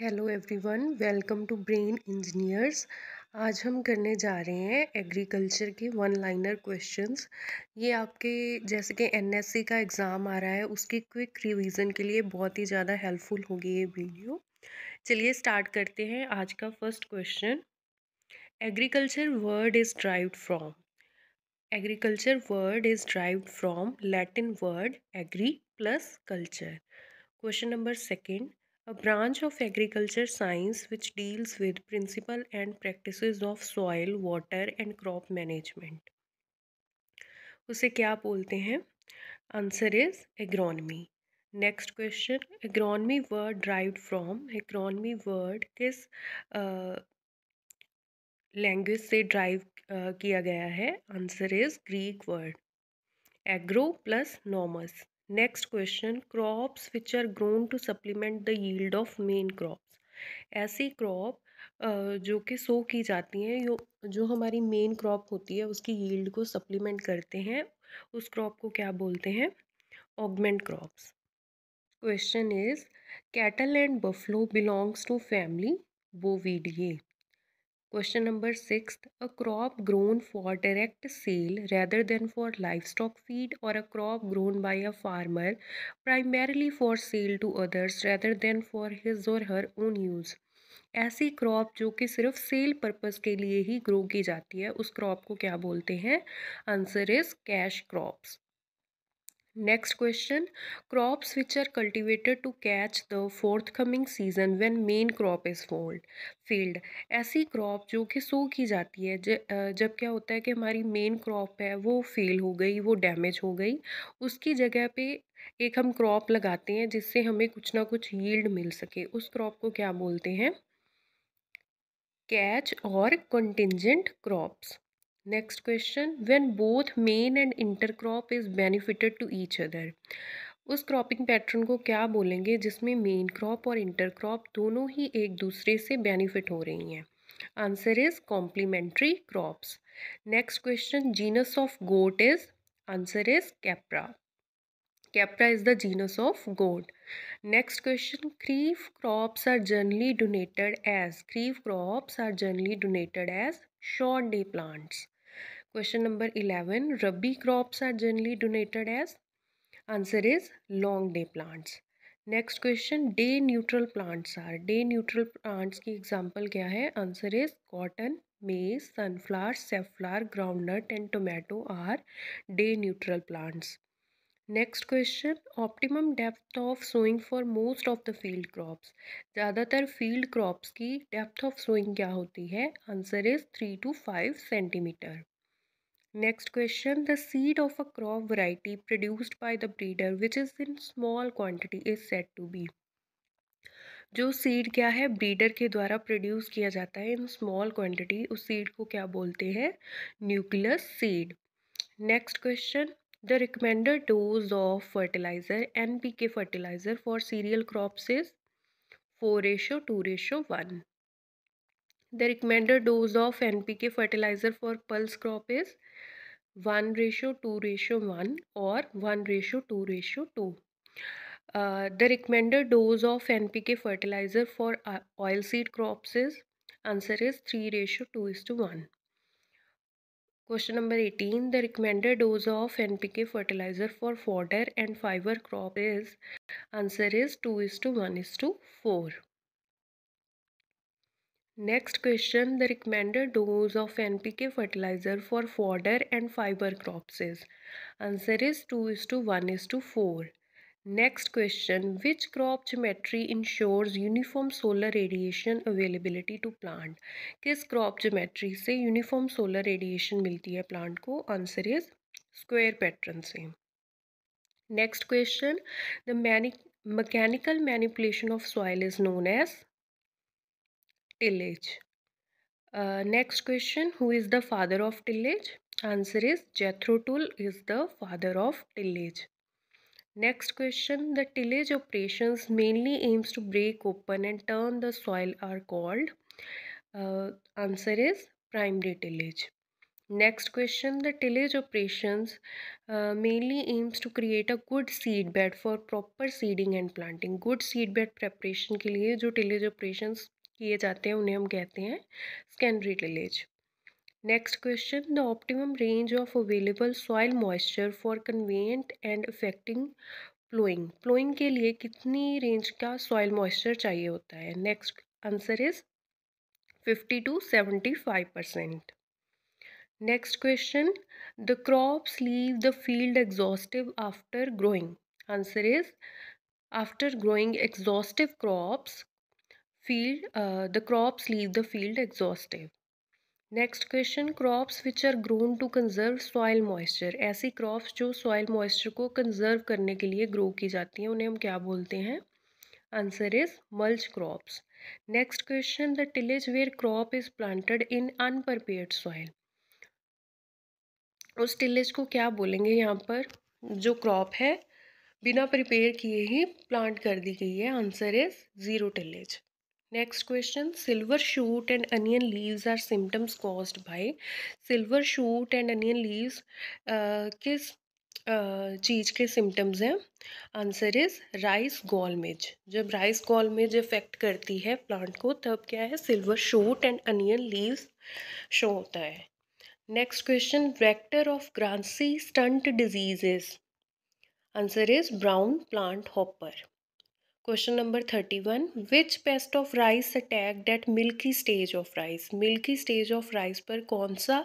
Hello everyone welcome to brain engineers आज हम करने जा रहे हैं एग्रीकल्चर के वन लाइनर क्वेश्चंस ये आपके जैसे कि एनएससी का एग्ज़ाम आ रहा है उसकी क्विक रिवीजन के लिए बहुत ही ज़्यादा हेल्पफुल होगी ये वीडियो चलिए स्टार्ट करते हैं आज का first question agriculture word is derived from agriculture word is derived from Latin word agri plus culture question number second a branch of agriculture science which deals with principle and practices of soil water and crop management उसे क्या बोलते हैं answer is agronomy next question agronomy word derived from agronomy word किस language से derive किया गया है answer is Greek word agro plus nomos next question crops which are grown to supplement the yield of main crops ऐसी crop जो कि सो की जाती हैं यो जो हमारी मेन क्रॉप होती है उसकी यील्ड को सप्लीमेंट करते हैं उस क्रॉप को क्या बोलते हैं augment crops question is cattle and buffalo belongs to family bovidae question number six a crop grown for direct sale rather than for livestock feed or a crop grown by a farmer primarily for sale to others rather than for his or her own use ऐसी crop जो कि सिर्फ cell purpose के लिए ही grow की जाती है उस क्रॉप को क्या बोलते हैं answer is cash crops question crops which are cultivated to catch the forthcoming season when main crop is failed field ऐसी क्रॉप जो कि सो की जाती है ज, जब क्या होता है कि हमारी मेन क्रॉप है वो फेल हो गई वो डैमेज हो गई उसकी जगह पे एक हम क्रॉप लगाते हैं जिससे हमें कुछ ना कुछ यील्ड मिल सके उस क्रॉप को क्या बोलते हैं कैच और contingent crops next question when both main and inter crop is benefited to each other उस क्रॉपिंग पैटर्न को क्या बोलेंगे जिसमें मेन क्रॉप और इंटर क्रॉप दोनों ही एक दूसरे से बेनिफिट हो रही हैं answer is complementary crops next question genus of goat is answer is Capra Capra is the genus of goat next question kharif crops are generally denoted as kharif crops are generally denoted as short day plants question number eleven rabi crops are generally denoted as answer is long day plants next question day neutral plants are day neutral plants की example क्या है answer is cotton maize sunflower safflower groundnut and tomato are day neutral plants next question optimum depth of sowing for most of the field crops ज़्यादातर field crops की depth of sowing क्या होती है answer is three to five centimetre Next question The seed of a crop variety produced by the breeder, which is in small quantity, is said to be. जो seed क्या है breeder के द्वारा produce किया जाता है इन स्मॉल क्वांटिटी उस seed को क्या बोलते हैं nucleus seed next question the recommended dose of fertiliser N P K fertiliser for cereal crops is four ratio two ratio one the recommended dose of N P K fertiliser for pulse crop is one ratio two ratio one और one ratio two ratio two the recommended dose of N P K fertiliser for oil seed crops is answer is three ratio two is to one question number eighteen the recommended dose of N P K fertiliser for fodder and fibre crop is answer is two is to one is to four next question the recommended dose of N P K fertiliser for fodder and fibre crops is answer is two is to one is to four next question which crop geometry ensures uniform solar radiation availability to plant किस crop geometry से uniform solar radiation मिलती है plant को answer is square pattern से next question the manic mechanical manipulation of soil is known as tillage. Uh, next question Who is the father of tillage? Answer is Jethro Tull is the father of tillage. Next question The tillage operations mainly aims to break open and turn the soil are called. Uh, answer is primary tillage. Next question The tillage operations uh, mainly aims to create a good seed bed for proper seeding and planting. Good seed bed preparation के लिए जो tillage operations किए जाते हैं उन्हें हम कहते हैं secondary tillage next question the optimum range of available soil moisture for convenient and effecting ploughing ploughing के लिए कितनी रेंज का सॉइल मॉइस्चर चाहिए होता है next answer is fifty to seventy five percent next question the crops leave the field exhaustive after growing answer is after growing exhaustive crops field uh, the crops leave the field exhaustive next question crops which are grown to conserve soil moisture ऐसी crops जो soil moisture को conserve करने के लिए grow की जाती हैं उन्हें हम क्या बोलते हैं answer is mulch crops next question the tillage where crop is planted in unprepared soil उस टिलेज को क्या बोलेंगे यहाँ पर जो क्रॉप है बिना प्रिपेयर किए ही प्लांट कर दी गई है answer is zero tillage next question silver shoot and onion leaves are symptoms caused by silver shoot and onion leaves किस uh, चीज के सिम्टम्स हैं आंसर इज राइस गॉलमेज जब राइस गॉलमेज इफेक्ट करती है प्लांट को तब क्या है silver shoot and onion leaves show होता है next question vector of grassy stunt diseases answer is brown plant hopper question number thirty one which pest of rice attack at milky stage of rice milky stage of rice पर कौन सा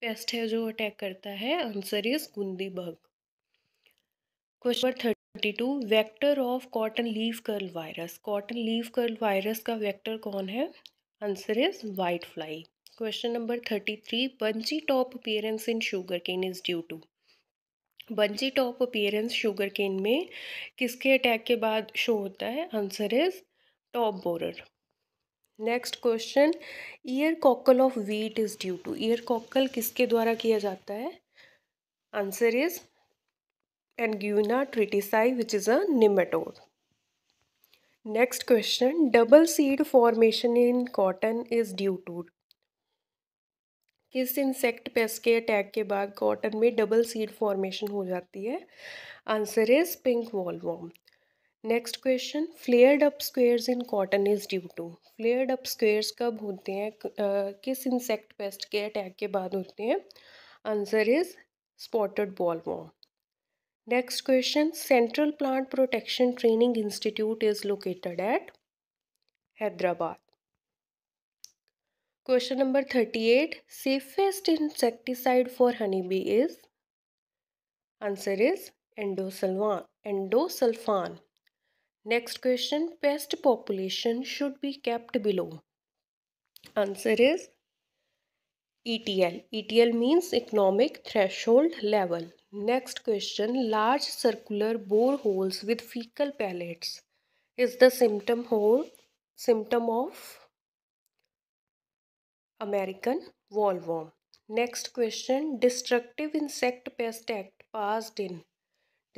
pest है जो attack करता है answer is gundhi bug question number thirty two vector of cotton leaf curl virus cotton leaf curl virus का vector कौन है answer is white fly question number thirty three bunchy top appearance in sugar cane is due to bunchy top appearance sugar cane में किसके attack के बाद show होता है answer is top borer next question ear cockle of wheat is due to ear cockle किसके द्वारा किया जाता है answer is Anguina tritici which is a nematode next question double seed formation in cotton is due to किस insect pest के attack के बाद cotton में डबल सीड फॉर्मेशन हो जाती है answer is pink bollworm next question flared up squares in cotton is due to flared up squares कब होते हैं किस इंसेक्ट पेस्ट के अटैक के बाद होते हैं answer is spotted bollworm next question central plant protection training institute is located at Hyderabad Question number 38 Safest insecticide for honeybee is? Answer is endosulfan. endosulfan. Next question Pest population should be kept below. Answer is ETL. ETL means economic threshold level. Next question Large circular boreholes with fecal pellets is the symptom, hole, symptom of American wallworm. Next question Destructive insect pest act passed in.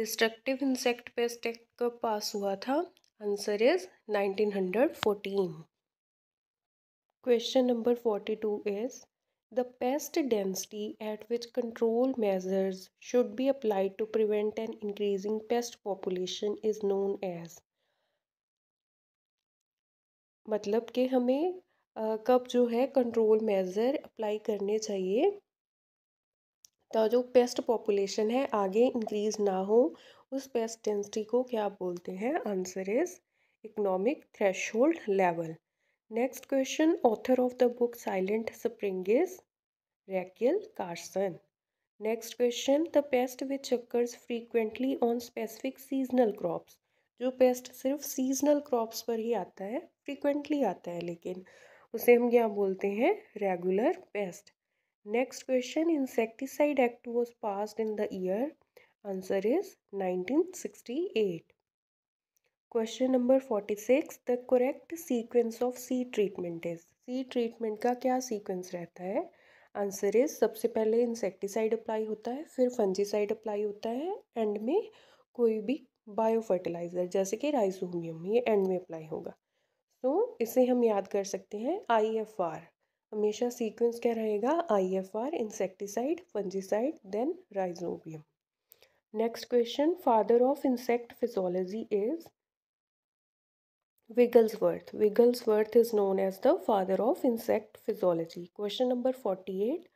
Destructive insect pest act कब pass हुआ था Answer is 1914. Question number 42 is The pest density at which control measures should be applied to prevent an increasing pest population is known as मतलब के हमें कब जो है control measure apply करने चाहिए तो जो पेस्ट पॉपुलेशन है आगे इंक्रीज ना हो उस पेस्ट डेंसिटी को क्या बोलते हैं answer is economic thresh level next question author of the book Silent Spring is Rachel Carson next question the pest which occurs frequently on specific seasonal crops जो पेस्ट सिर्फ seasonal crops पर ही आता है फ्रीक्वेंटली आता है लेकिन उसे हम क्या बोलते हैं regular pest next question insecticide act was passed in the year answer is 1968 question number forty six the correct sequence of seed treatment is seed treatment का क्या सीक्वेंस रहता है आंसर इज सबसे पहले इंसेक्टिसाइड अप्लाई होता है फिर fungicide apply होता है एंड में कोई भी बायो फर्टिलाइज़र जैसे कि राइसोमियम ये एंड में अप्लाई होगा तो इसे हम याद कर सकते हैं आई एफ आर हमेशा सीक्वेंस क्या रहेगा I F R insecticide fungicide then rhizobium next question father of insect physiology is Wigglesworth Wigglesworth is known as the father of insect physiology question number forty eight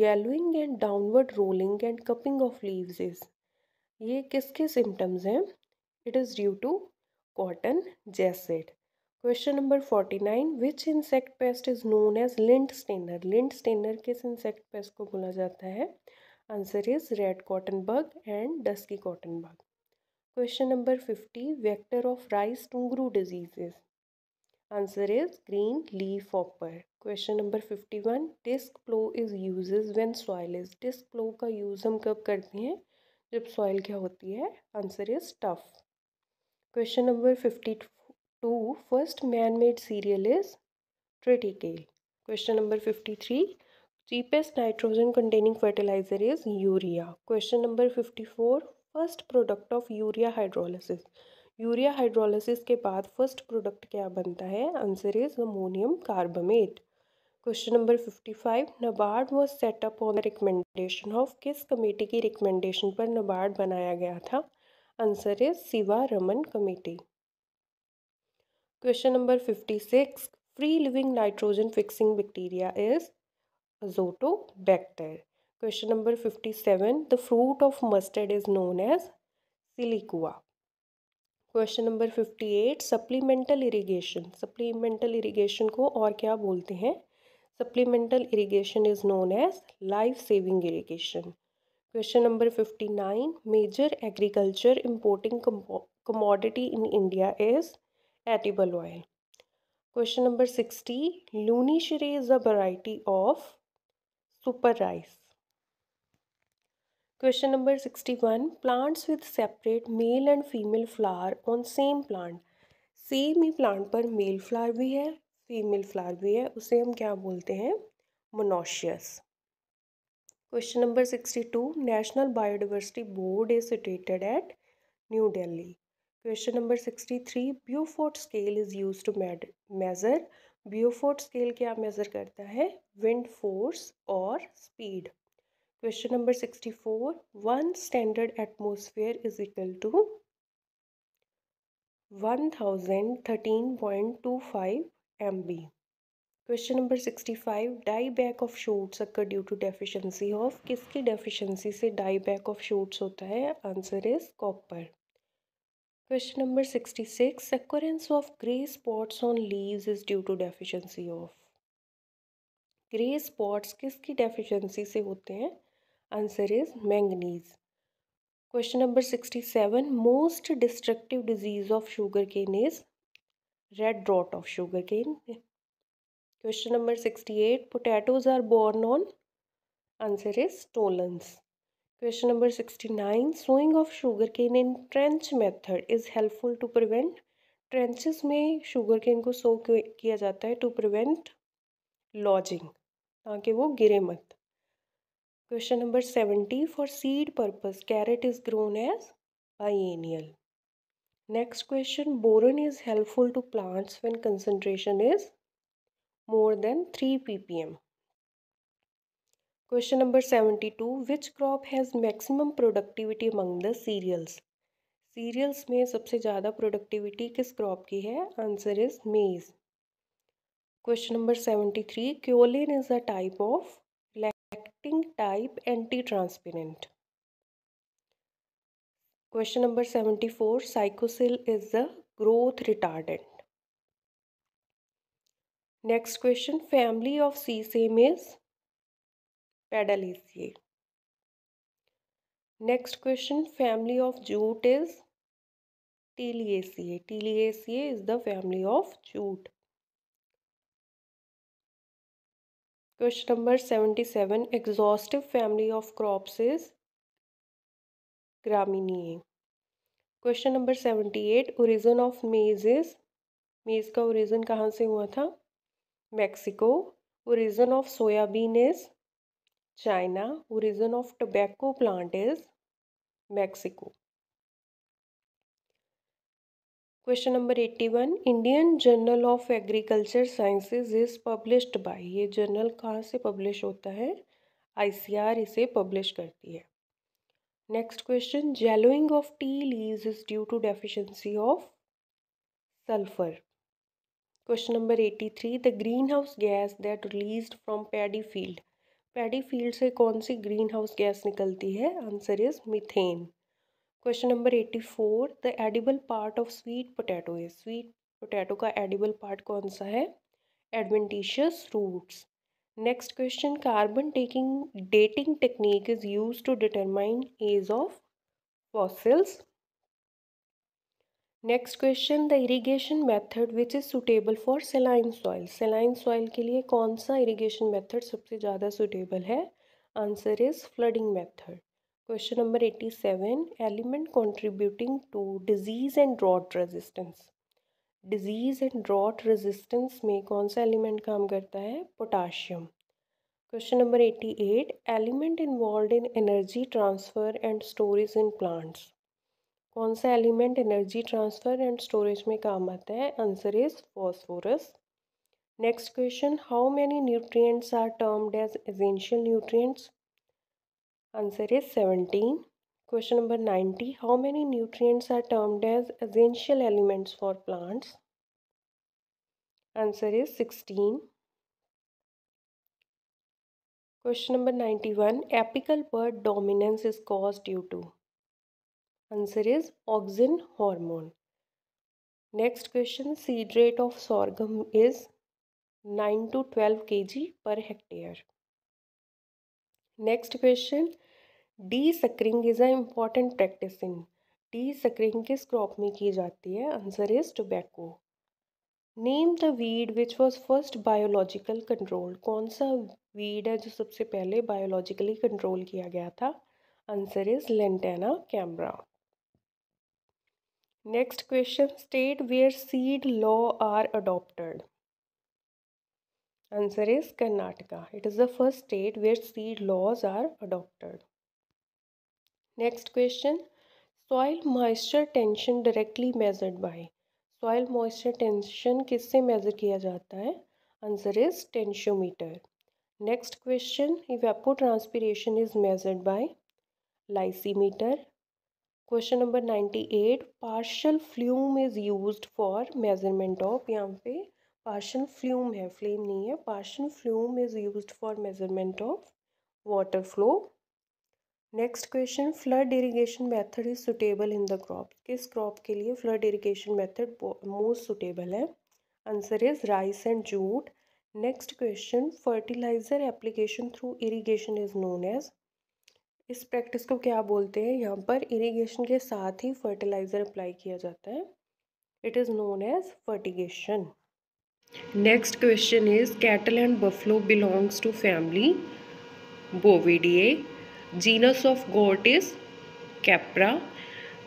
yellowing and downward rolling and cupping of leaves is ये किसके symptoms हैं it is due to cotton jassid question number forty nine which insect pest is known as lint stainer lint stainer किस insect pest को बोला जाता है answer is red cotton bug and dusky cotton bug question number fifty vector of rice tungro diseases answer is green leaf hopper question number fifty one disc plough is use when soil is disc plough का use हम कब करते हैं जब soil क्या होती है answer is tough question number fifty two first man made cereal is triticale question number fifty three cheapest nitrogen containing fertiliser is urea question number fifty four first product of urea hydrolysis urea hydrolysis के बाद first product क्या बनता है answer is ammonium carbamate question number fifty five NABARD was set up on recommendation of किस committee की recommendation पर नबार्ड बनाया गया था answer is Sivaraman committee question number fifty six free living nitrogen fixing bacteria is Azotobacter question number fifty seven the fruit of mustard is known as siliqua question number fifty eight supplemental irrigation supplemental irrigation को और क्या बोलते हैं supplemental irrigation is known as life saving irrigation question number fifty nine major agriculture importing commodity in India is edible oil question number sixty Lunishree is a variety of super rice question number sixty one plants with separate male and female flower on same plant same ही plant पर male flower भी है female flower भी है उसे हम क्या बोलते हैं monoecious question number sixty two national biodiversity board is situated at New Delhi question number sixty three Beaufort scale is use to measure Beaufort scale क्या मेज़र करता है विंड फोर्स और speed question number sixty four one standard atmosphere is equal to one thousand thirteen point two five M B question number sixty five die back of shoots occur due to deficiency of किसकी deficiency से die back of shoots होता है answer is copper number sixty six Occurrence of grey spots on leaves is due to deficiency of grey spots किसकी deficiency से होते हैं answer is manganese question number sixty seven most destructive disease of sugar cane is red rot of sugar cane question number sixty eight potatoes are borne on answer is stolons question number sixty nine sowing of sugar cane in trench method is helpful to prevent trenches में sugar cane को sow किया जाता है to prevent lodging ताकि वो गिरे मत question number seventy four seed purpose carrot is grown as biennial next question boron is helpful to plants when concentration is more than three ppm question number seventy two which crop has maximum productivity among the cereals cereals में सबसे ज़्यादा productivity किस crop की है answer is maize question number seventy three kaolin is a type of reflecting type antitranspirant question number seventy four साइकोसिल is the growth retardant next question family of sesame is pedal is ये next question family of jute is tiliaceae tiliaceae is the family of jute question number seventy seven exhaustive family of crops is gramineae question number seventy eight origin of maize is maize का origin कहाँ से हुआ था Mexico origin of soybean is China. Origin of tobacco plant is Mexico. Question number eighty one Indian journal of agriculture sciences is published by ये journal कहाँ से publish होता है आईसीआर इसे पब्लिश करती है next question yellowing of tea leaves is due to deficiency of sulphur question number eighty three the green house gas that release from paddy field paddy field से कौन सी ग्रीन हाउस गैस निकलती है answer is methane question number eighty four the edible part of sweet potato है sweet potato का edible part कौन सा है adventitious roots next question carbon taking dating technique is use to determine age of fossils next question the irrigation method which is suitable for saline soil saline soil के लिए कौन सा irrigation method सबसे ज़्यादा suitable है answer is flooding method question number eighty seven element contributing to disease and drought resistance disease and drought resistance में कौन सा एलिमेंट काम करता है potassium question number eighty eight element involve in energy transfer and storage in plants कौन सा element energy transfer and storage में काम आता है answer is phosphorus next question how many nutrients are termed as essential nutrients answer is seventeen question number ninety how many nutrients are termed as essential elements for plants answer is sixteen question number ninety one apical bud dominance is cause due to answer is auxin hormone next question seed rate of sorghum is nine to twelve K G per hectare next question de suckering is a important practice in de suckering किस crop में की जाती है answer is tobacco name the weed which was first biological control कौन सा weed है जो सबसे पहले बायोलॉजिकली कंट्रोल किया गया था answer is lantana camara next question state where seed law are adopted answer is Karnataka it is the first state where seed laws are adopted next question soil moisture tension directly measured by soil moisture tension किससे measure किया जाता है answer is tensiometer next question evapotranspiration is measured by lysimeter question number ninety eight Parshall flume is use for measurement of यहाँ पे partial फ्ल्यूम है flame नहीं है Parshall flume is use for measurement of water flow next question flood irrigation method is suitable in the crop किस crop के लिए flood irrigation method most suitable है answer is rice and jute next question fertiliser application through irrigation is known as इस practice को क्या बोलते हैं यहाँ पर इरिगेशन के साथ ही फर्टिलाइज़र अप्लाई किया जाता है it is known as fertigation next question is cattle and buffalo belongs to family bovidae genus of goat is capra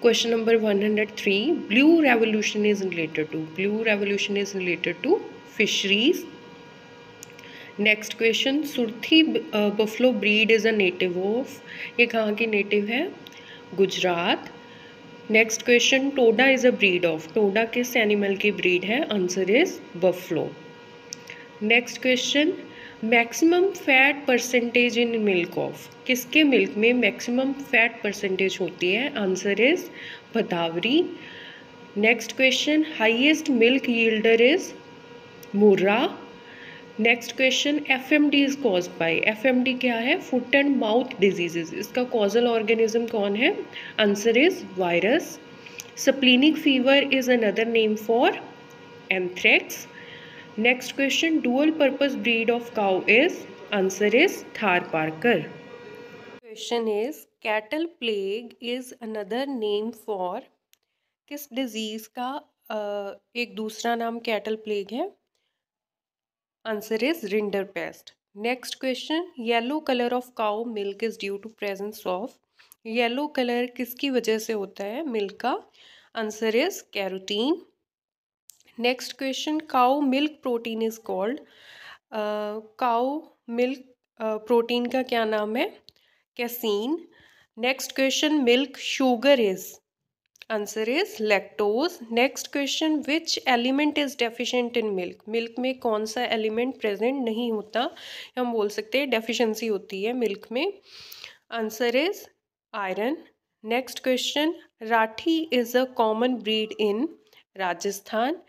one hundred three blue revolution is related to blue revolution is related to fisheries next question Surti buffalo breed is a native of ये कहाँ की native है Gujarat next question Toda is a breed of Toda किस animal की breed है answer is buffalo next question maximum fat percentage in milk of किसके milk में maximum fat percentage होती है answer is Bhadawari next question highest milk yielder is Murrah next question F M D is cause by F M D क्या है foot and mouth diseases इसका causal organism कौन है answer is virus splenic fever is another name for anthrax next question dual purpose breed of cow is answer is Tharparkar question is cattle plague is another name for किस disease का एक दूसरा नाम cattle plague है answer is rinderpest next question yellow colour of cow milk is due to presence of yellow colour किसकी वजह से होता है मिल्क का answer is carotene next question cow milk protein is called cow milk protein का क्या नाम है casein next question milk sugar is answer is lactose next question which element is deficient in milk milk में कौन सा element present नहीं होता हम बोल सकते हैं डेफिशिएंसी होती है मिल्क में answer is iron next question Rathi is a common breed in Rajasthan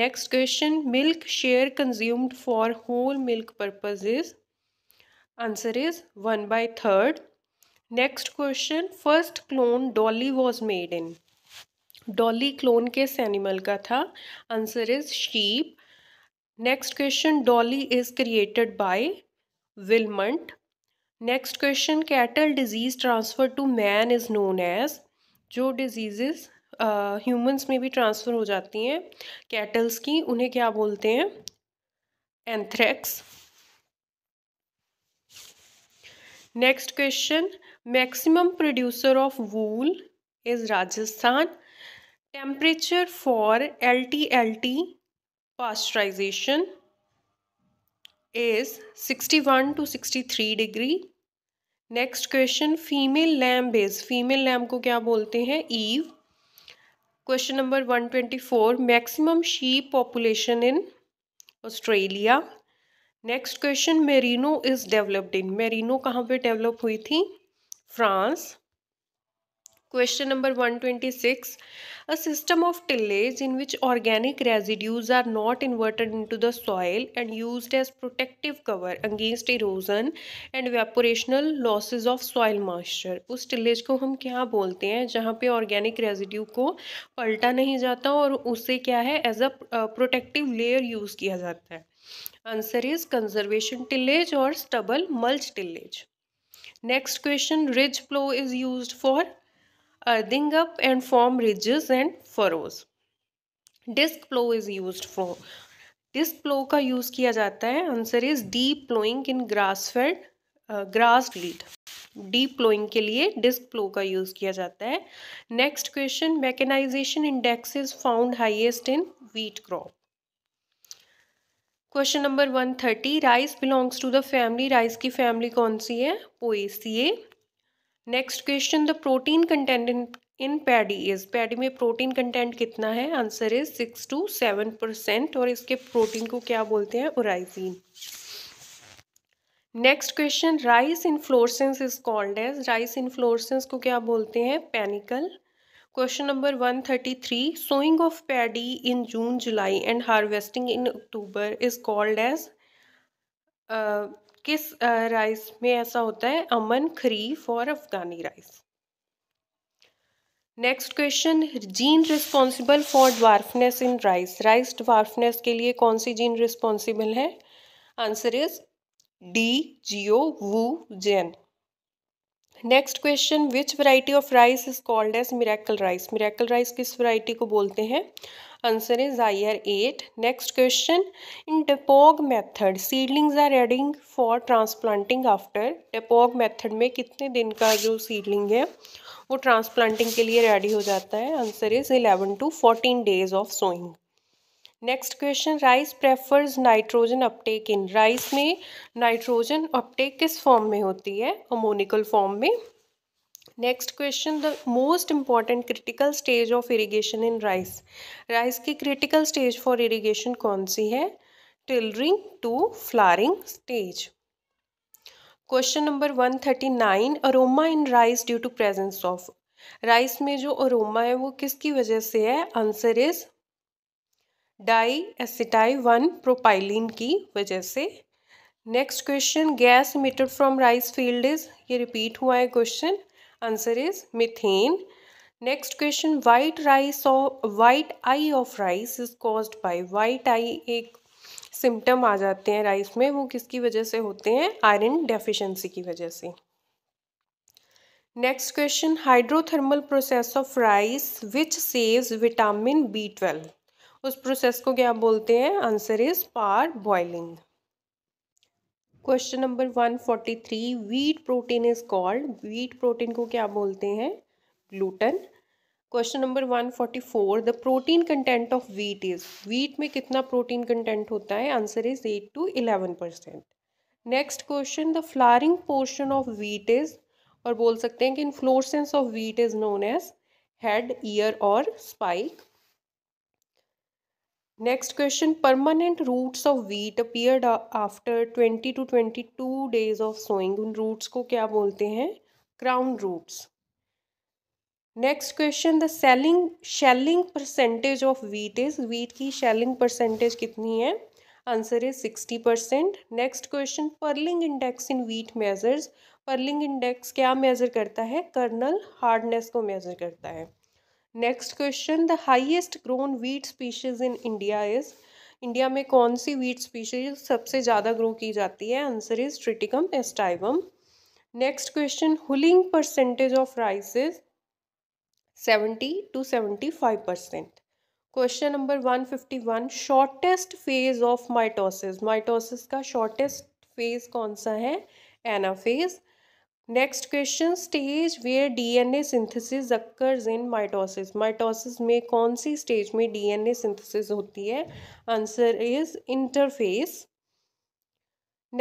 next question milk share consumed for whole milk purpose is answer is one by third next question first clone Dolly was made in Dolly clone किस animal का था answer is sheep next question Dolly is created by Wilmut next question cattle disease transfer to man is known as जो diseases humans में भी transfer हो जाती हैं kettles की उन्हें क्या बोलते हैं anthrax next question maximum producer of wool is Rajasthan temperature for L L T T pasteurisation is sixty one to sixty three degree next question female lamb बेज फीमेल लैम को क्या बोलते हैं ewe question number one twenty four maximum sheep population in Australia next question merino is developed in merino कहाँ पर develop हुई थी France Question number 126. A system of tillage in which organic residues are not inverted into the soil and used as protective cover against erosion and evaporational losses of soil moisture. उस tillage को हम क्या बोलते हैं जहाँ पे organic residue को पलटा नहीं जाता और उसे क्या है as a protective layer use किया जाता है आंसर इज कंजर्वेशन टिलेज और stubble mulch tillage next question ridge plough is use for earthing up and form ridges and furrows. Disc plow is used for disc plough का use किया जाता है answer is deep ploughing in grass fed grass lead deep ploughing के लिए disc plough का use किया जाता है next question mechanisation index is found highest in wheat crop question number one thirty rice belongs to the family rice की फैमिली कौन सी है poaceae next question the protein content in paddy is paddy में protein content कितना है answer is six to seven percent और इसके प्रोटीन को क्या बोलते हैं oryzin next question rice florescence is called as rice florescence को क्या बोलते हैं panicle question number one thirty three sowing of paddy in June July and harvesting in October is called as किस राइस में ऐसा होता है अमन खरीफ और Afghani rice next question gene responsible for dwarfness in rice rice dwarfness के लिए कौन सी जीन रिस्पॉन्सिबल है answer is Dee Geo Woo Gen next question which variety of rice is called as miracle rice miracle rice किस variety को बोलते हैं answer is R eight next question in dapog method seedlings are ready for transplanting after dapog method में कितने दिन का जो seedling है वो ट्रांसप्लांटिंग के लिए रेडी हो जाता है answer is eleven to fourteen days of sowing next question rice prefers nitrogen uptake in rice में नाइट्रोजन अपटेक किस फॉर्म में होती है अमोनिकल फॉर्म में next question the most important critical stage of irrigation in rice rice की critical stage for irrigation कौन सी है tillering to flowering stage question number one thirty nine aroma in rice due to presence of rice में जो aroma है वो किसकी वजह से है answer is di acetyl one propylene की वजह से next question gas meter from rice field is ये रिपीट हुआ है question answer is methane next question white rice और white eye of rice is caused by white eye एक symptom आ जाते हैं राइस में वो किसकी वजह से होते हैं आयरन डेफिशिएंसी की वजह से next question hydrothermal process of rice which saves vitamin B twelve उस प्रोसेस को क्या बोलते हैं answer is parboiling question number one forty three wheat protein is called wheat protein को क्या बोलते हैं gluten question number one forty four the protein content of wheat is wheat में कितना प्रोटीन कंटेंट होता है answer is eight to eleven percent next question the flowering portion of wheat is और बोल सकते हैं कि florescence of wheat is known as head ear और spike next question permanent roots of wheat appeared after twenty two twenty two days of sowing उन roots को क्या बोलते हैं crown roots next question the selling shelling percentage of wheat is wheat की shelling percentage कितनी है answer is sixty percent next question pearling index in wheat measures pearling index क्या major करता है कर्नल हार्डनेस को मेजर करता है next question the highest grown wheat species in India is India में कौन सी वीट स्पीशीज सबसे ज़्यादा ग्रो की जाती है answer is Triticum aestivum next question hulling percentage of rice is seventy two seventy five percent question number one fifty one shortest phase of mitosis mitosis का shortest phase कौन सा है anaphase next question stage where DNA synthesis occurs in mitosis mitosis में कौन सी stage में DNA synthesis होती है answer is interphase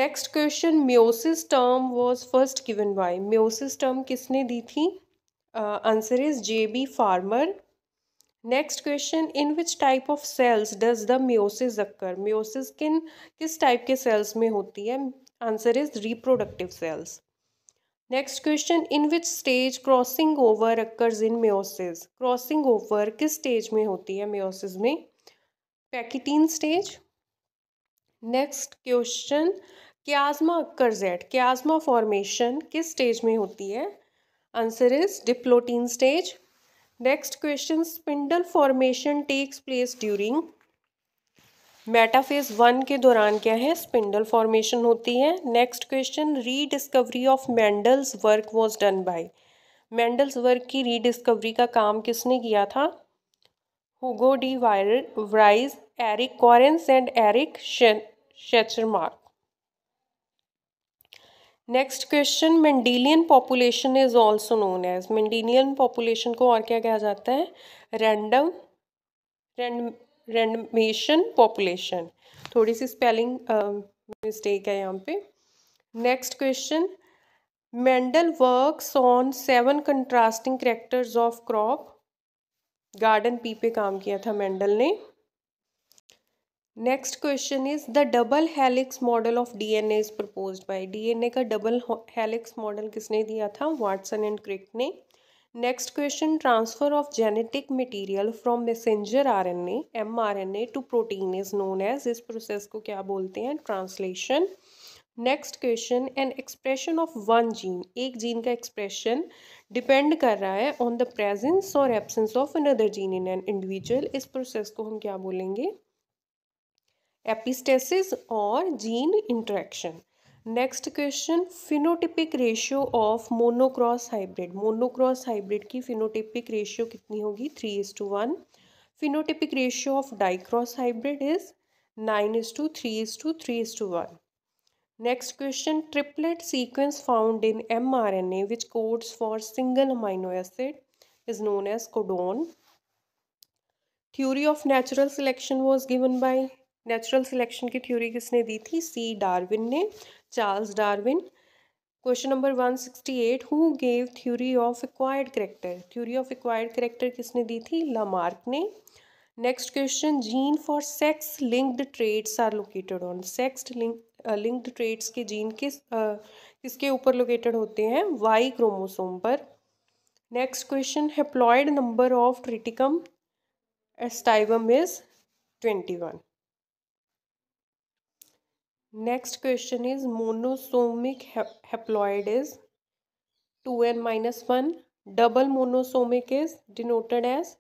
next question meiosis term was first given by meiosis term किसने दी थी answer is J B Farmer next question in which type of cells does the meiosis occur meiosis किन किस type के cells में होती है answer is reproductive cells next question in which stage crossing over occurs in meiosis crossing over किस stage में होती है म्योसिस में pachytene stage next question chiasma occurs at chiasma formation किस स्टेज में होती है answer is diplotene stage next question spindle formation takes place during metaphase one के दौरान क्या है स्पिंडल फॉर्मेशन होती है next question rediscovery of Mendel's work was done by Mendel's work की रीडिस्कवरी का काम किसने किया था Hugo de Vries Erich Correns and Erich Tschermak next question Mendelian population is also known as Mendelian population को और क्या कहा जाता है रैंडम रेंडमेशन पॉपुलेशन थोड़ी सी स्पेलिंग मिस्टेक है यहाँ पे next question Mendel works on seven contrasting characters of crop garden pea पे काम किया था मेंडल ने next question is the double helix model of DNA is proposed by DNA का डबल हेलिक्स मॉडल किसने दिया था वाटसन एंड क्रिक ने next question transfer of genetic material from messenger RNA mRNA to protein is known as इस process को क्या बोलते हैं translation next question N expression of one gene एक जीन का एक्सप्रेशन डिपेंड कर रहा है ऑन द प्रेजेंस और absence of another gene in an individual इस प्रोसेस को हम क्या बोलेंगे एपिस्टेसिस और gene interaction next question phenotypic ratio of monocross hybrid monocross hybrid की फिनोटिपिक रेशियो कितनी होगी three is to one phenotypic ratio of dicross hybrid is nine is to three is to three is to one next question triplet sequence found in M R N A which codes for single amino acid is known as codon theory of natural selection was given by natural selection की theory किसने दी थी C Darwin ने Charles Darwin question number one sixty eight who gave theory of acquired character theory of acquired character किसने दी थी Lamarck ने next question gene for sex linked traits are located on sex linked trades के gene किस uh, किसके ऊपर located होते हैं वाई क्रोमोसोम पर next question haploid number of Triticum aestivum is twenty one Next question is monosomic haploid is 2n minus 1. Double monosomic is denoted as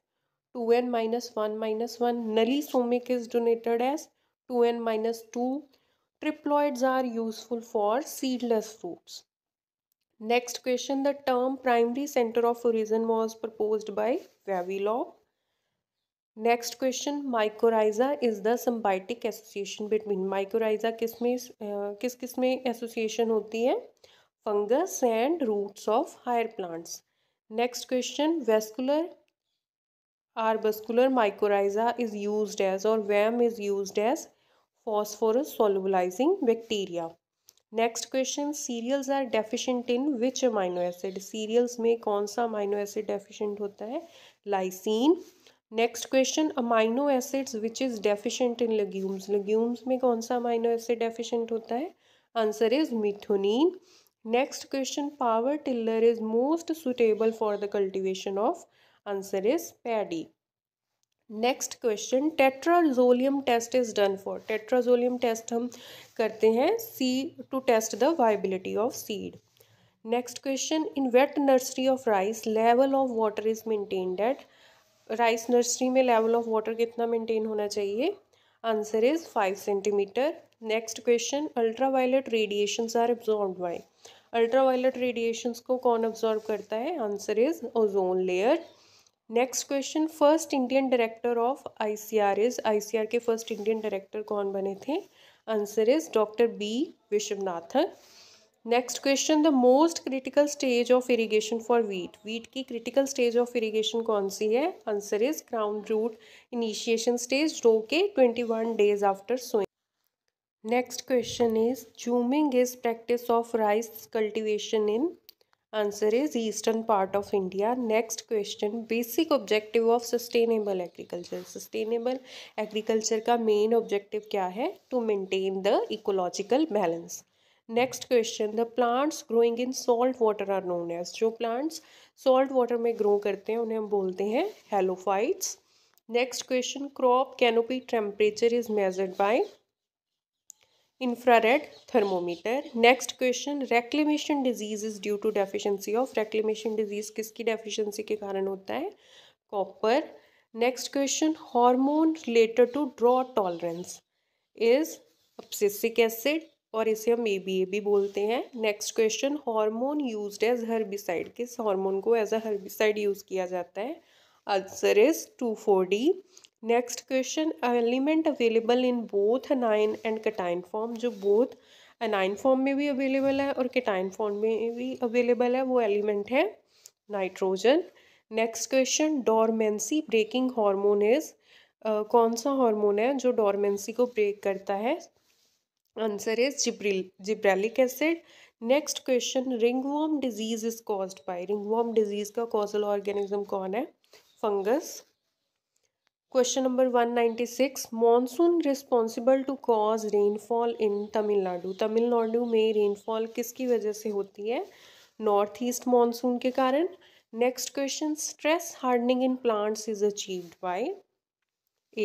2n minus 1 minus 1. Nullisomic is denoted as 2n minus 2. Triploids are useful for seedless fruits. Next question, the term primary center of origin was proposed by Vavilov. Next question mycorrhiza is the symbiotic association between mycorrhiza किस में किस किस में association होती है fungus and roots of higher plants next question vesicular or vesicular mycorrhiza is use as और VAM is use as phosphorus solubilizing bacteria next question cereals are deficient in which amino acid cereals में कौन सा amino acid deficient होता है lysine next question amino acids which is deficient in legumes legumes में कौन सा amino acid deficient होता है answer is methionine next question power tiller is most suitable for the cultivation of answer is paddy next question tetrazolium test is done for tetrazolium test हम करते हैं see to test the viability of seed next question in wet nursery of rice level of water is maintained at rice nursery में level of water कितना maintain होना चाहिए answer is five centimetre next question ultraviolet radiations are absorb by ultraviolet radiations को कौन absorb करता है answer is ozone layer next question first Indian director of ICR is ICR के first Indian director कौन बने थे answer is doctor B Viswanathan next question the most critical stage of irrigation for wheat wheat की critical stage of irrigation कौन सी है answer is crown root initiation stage जो के twenty one days after sowing next question is jhuming is practice of rice cultivation in answer is eastern part of India next question basic objective of sustainable agriculture sustainable agriculture का main objective क्या है to maintain the ecological balance next question the plants growing in salt water are known as जो plants salt water में grow करते हैं उन्हें हम बोलते हैं halophytes next question crop canopy temperature is measured by infrared thermometer next question reclamation disease is due to deficiency of reclamation disease किसकी deficiency के कारण होता है copper next question hormone related to drought tolerance is abscisic acid और इसे हम A B A भी बोलते हैं next question hormone used as herbicide किस हार्मोन को एज अ हर्बिसाइड यूज़ किया जाता है answer is to four D next question element available in both anion and कटाइन form जो बोथ अनाइन फॉर्म में भी अवेलेबल है और कटाइन फॉर्म में भी अवेलेबल है वो एलिमेंट है nitrogen next question dormancy breaking hormone is कौन सा हार्मोन है जो डॉर्मेंसी को ब्रेक करता है answer is Jibril जिब्रैलिक acid next question रिंगवॉम disease is caused bye ringworm disease का कॉजल ऑर्गेनिज्म कौन है fungus question number one ninety six monsoon responsible to cause rainfall in Tamil Nadu Tamil Nadu में रेनफॉल किसकी वजह से होती है नॉर्थ ईस्ट मानसून के कारण next question stress hardening in plants is achieved by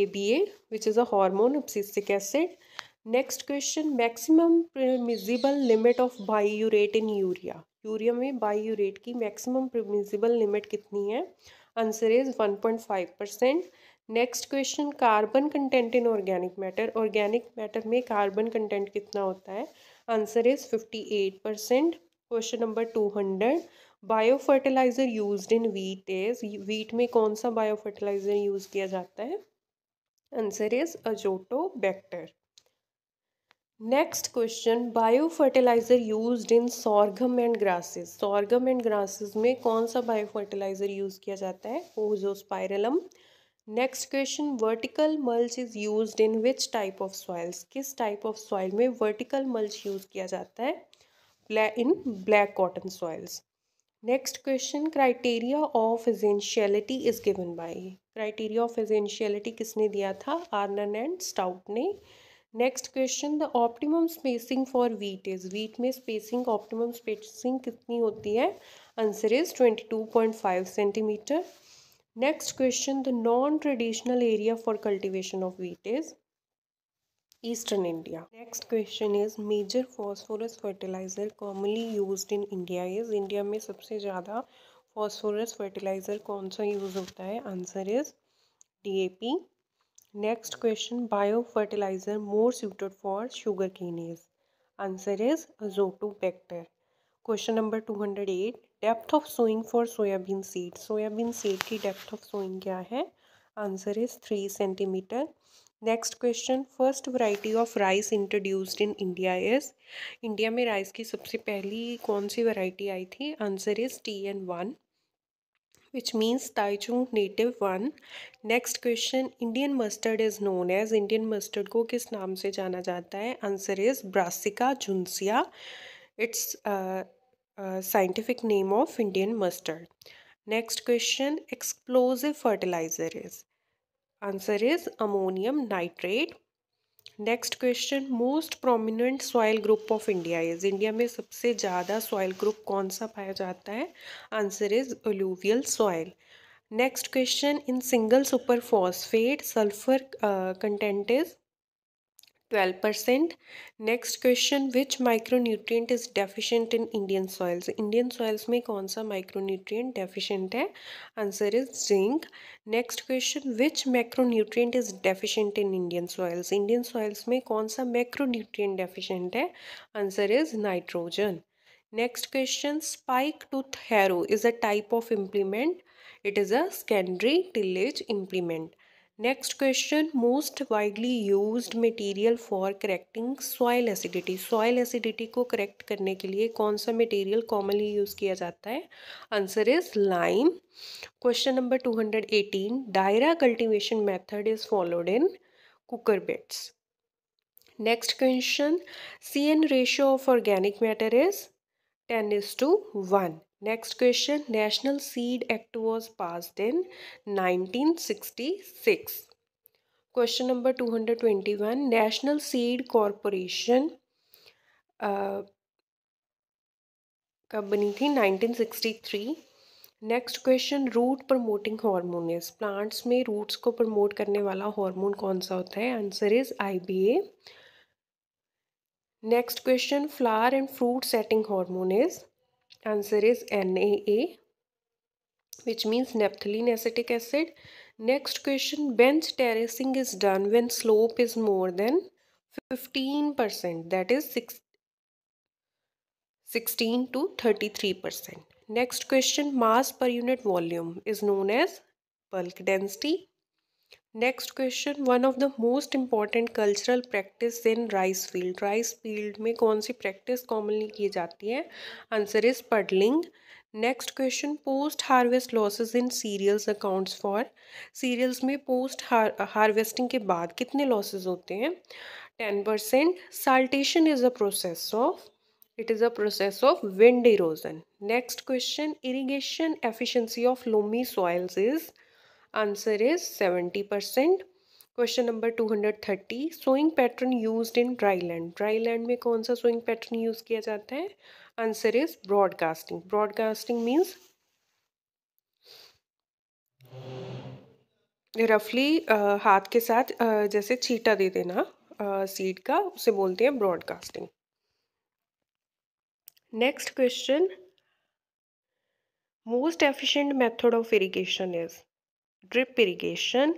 A B A which is a hormone abscisic acid next question maximum permissible limit of urate in urea urea में urate की maximum permissible limit कितनी है answer is 1.5 percent next question carbon content in organic matter organic matter में carbon content कितना होता है answer is 58 percent question number two hundred bio fertiliser use in wheat is wheat में कौन सा bio fertiliser use किया जाता है answer is azotobacter next question bio fertiliser use in sorghum and grasses sorghum and grasses में कौन सा bio fertiliser use किया जाता है azospirillum next question vertical mulch is use in which type of soils किस type of soil में vertical mulch use किया जाता है in black cotton soils next question criteria of एजेंशियलिटी is given by criteria of essentiality किसने दिया था Arnon and Stout ने next question the optimum spacing for wheat is wheat में spacing optimum spacing कितनी होती है answer is twenty two point five centimetre next question the non traditional area for cultivation of wheat is eastern India next question is major phosphorus fertiliser commonly use in India is India में सबसे ज़्यादा phosphorus fertiliser कौन सा use होता है answer is D A P next question bio fertiliser Next for sugar more is answer is is पैक्टर question number two hundred eight depth of sowing for soybean seed soybean seed की depth of sowing क्या है answer is three centimetre next question first variety of rice introduced in India is India में rice की सबसे पहली कौन सी variety आई थी answer is T N one which means Taichung native one. Next question Indian mustard is known as Indian mustard को kis naam se jana jata hai Answer is Brassica juncea. It's uh, uh, scientific name of Indian mustard. Next question Explosive fertilizer is Answer is ammonium nitrate next question most prominent soil group of India is India में सबसे ज़्यादा soil group कौन सा पाया जाता है answer is alluvial soil next question in single super phosphate sulphur content is 12% next question which micronutrient is deficient in indian soils indian soils may kaun sa micronutrient deficient answer is zinc next question which macronutrient is deficient in indian soils indian soils may kaun sa macronutrient deficient answer is nitrogen next question spike tooth harrow is a type of implement it is a secondary tillage implement next question most widely used material for correcting soil acidity soil acidity को correct करने के लिए कौन सा material commonly use किया जाता है answer is lime question number two hundred eighteen diara cultivation method is followed in cucurbits next question C N ratio of organic matter is ten is to one next question National Seed Act was pass in nineteen sixty six question number two hundred twenty one National Seed Corporation कब बनी थी three next question root promoting hormone is plants में roots को promote करने वाला hormone कौन सा होता है answer is IBA next question flower and fruit setting hormone is Answer is NAA which means naphthalene acetic acid. Next question, bench terracing is done when slope is more than 15% that is 6, 16 to 33%. Next question, mass per unit volume is known as bulk density. Next question one of the most important cultural practice in rice field rice field में कौन सी practice commonly की जाती है answer is puddling next question post harvest losses in cereals accounts for cereals में post harvesting के बाद कितने लॉसेस होते हैं ten percent saltation is a process of it is a process of wind erosion next question irrigation efficiency of loamy soils is answer is seventy percent question number two hundred thirty sowing pattern use in dry land dry land में कौन सा sowing pattern use किया जाता है answer is broadcasting broadcasting means रफली हाथ के साथ uh, जैसे छीटा दे देना सीड uh, का उसे बोलते हैं broadcasting next question most efficient method of irrigation is drip irrigation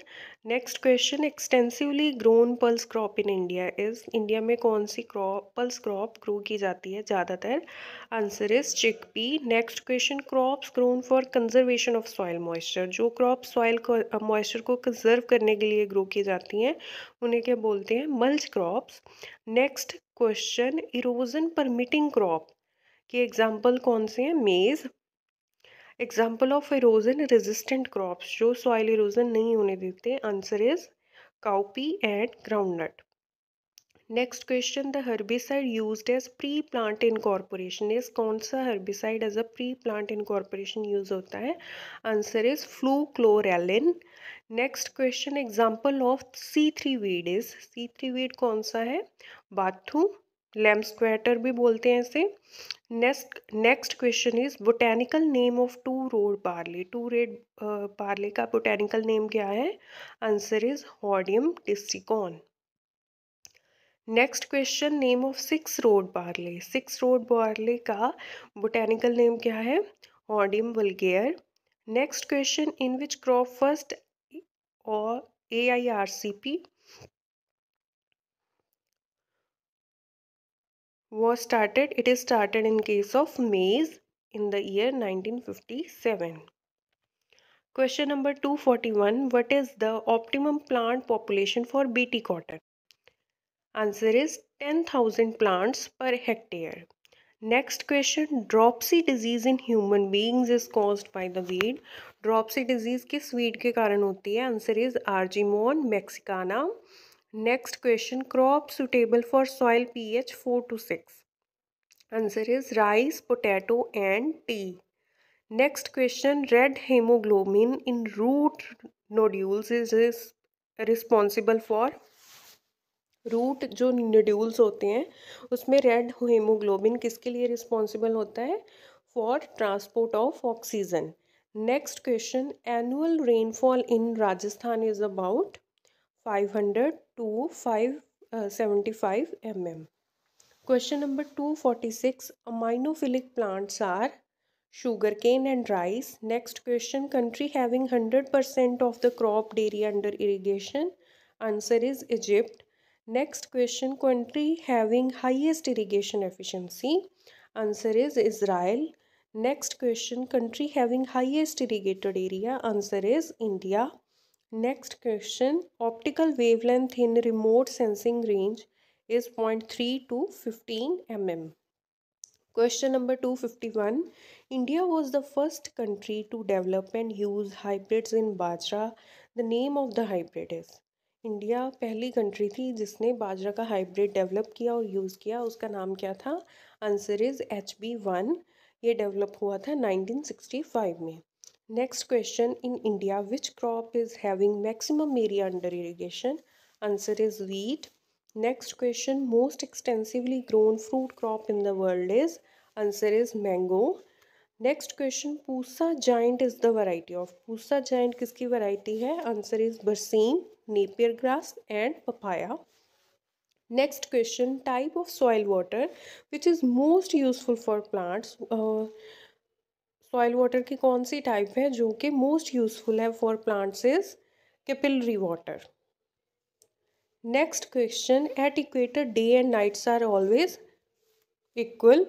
next question extensively grown pulse crop in India is India में कौन सी क्रॉप पल्स क्रॉप ग्रो की जाती है ज़्यादातर answer is chickpea next question crops grown for conservation of soil moisture जो crop soil moisture को conserve करने के लिए ग्रो की जाती हैं उन्हें क्या बोलते हैं mulch crops next question erosion permitting crop के एग्जाम्पल कौन से हैं maize example of erosion resistant crops जो सॉइल इरोजन नहीं होने देते answer is cowpea and groundnut next question the herbicide use as pre plant incorporation is कौन सा herbicide as a pre plant incorporation use होता है answer is fluchloralin next question example of C three weed is C three weed कौन सा है Bathu lamb स्क्वेटर भी बोलते हैं इसे next next question is botanical name of two rowed barley two rowed barley का बोटेनिकल नेम क्या है answer is Hordeum distichum next question name of six rowed barley six rowed barley का बोटेनिकल नेम क्या है Hordeum vulgare next question in which crop first और A I R C P was started it is started in case of maize in the year 1957 question number 241 what is the optimum plant population for bt cotton answer is 10000 plants per hectare next question dropsy disease in human beings is caused by the weed dropsy disease किस weed ke karan hoti hai. answer is argimon mexicana next question crop suitable for soil pH four to six answer is rice potato and tea next question red haemoglobin in root nodules is responsible for root जो nodules होते हैं उसमें red haemoglobin किसके लिए responsible होता है for transport of oxygen next question annual rainfall in Rajasthan is about five hundred to 575 uh, mm. Question number 246 Aminophilic plants are sugarcane and rice. Next question country having 100% of the crop dairy under irrigation. Answer is Egypt. Next question country having highest irrigation efficiency. Answer is Israel. Next question country having highest irrigated area. Answer is India. Next question optical wavelength in remote sensing range is point three to fifteen M M question number two fifty one India was the first country to develop and use hybrids in bajra the name of the hybrid is India पहली country थी जिसने बाजरा का hybrid develop किया और use किया उसका नाम क्या था answer is H B one ये डेवलप हुआ था नाइनटीन सिक्सटी फाइव में Next question in India, which crop is having maximum area under irrigation? Answer is wheat. Next question, most extensively grown fruit crop in the world is? Answer is mango. Next question, Pusa giant is the variety of. Pusa giant kiski variety hai? Answer is barseem, napier grass and papaya. Next question, type of soil water which is most useful for plants? Uh, soil water की कौन सी type है जो कि most useful है for plants is capillary water next question at equator day and nights are always equal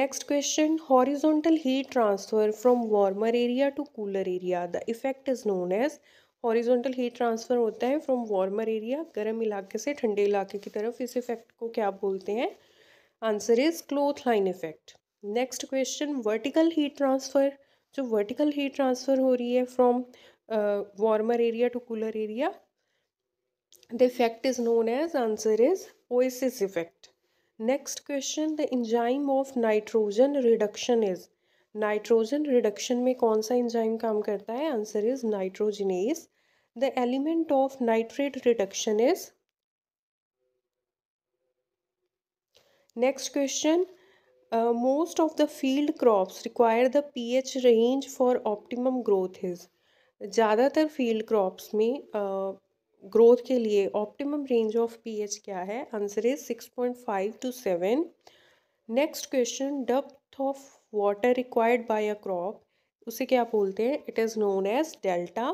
next question horizontal heat transfer from warmer area to cooler area the effect is known as horizontal heat transfer होता है from warmer area गर्म इलाके से ठंडे इलाके की तरफ इस इफेक्ट को क्या बोलते हैं answer is cloth line effect next question vertical heat transfer जो वर्टिकल हीट ट्रांसफ़र हो रही है from warmer area to cooler area the effect is known as answer is oasis effect next question the enzyme of nitrogen reduction is nitrogen reduction में कौन सा enzyme काम करता है answer is nitrogenase the element of nitrate reduction is next question most of the field crops require the P H range for optimum growth is ज़्यादातर field crops में growth uh, के लिए रेंज ऑफ पी एच क्या है answer is six point five to seven next question depth of water required by a crop उसे क्या बोलते हैं it is known as delta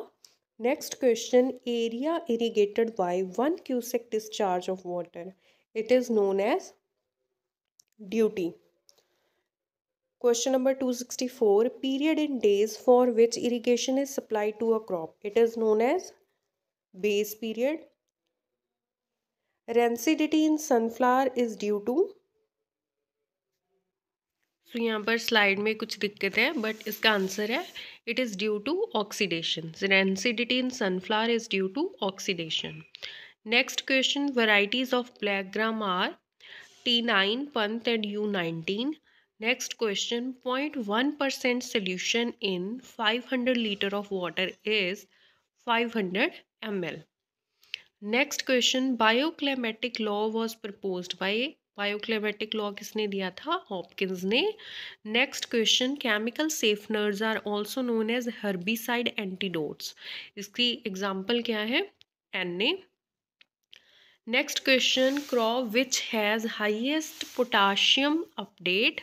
next question area irrigated by one cusec discharge of water it is known as duty question number two sixty four period in days for which irrigation is supply to a crop it is known as base period rancidity in sunflower is due to so यहाँ पर slide में कुछ दिक्कत है but इसका answer है it is due to oxidation rancidity in sunflower is due to oxidation next question varieties of black gram are T nine Pant and U nineteen next question point one percent solution in five hundred litre of water is five hundred M L next question bioclimatic law was propose by bioclimatic law किसने दिया था Hopkins ने next question chemical safeners are also known as herbicide antidotes इसकी example क्या है N ने next question crop which has highest potassium update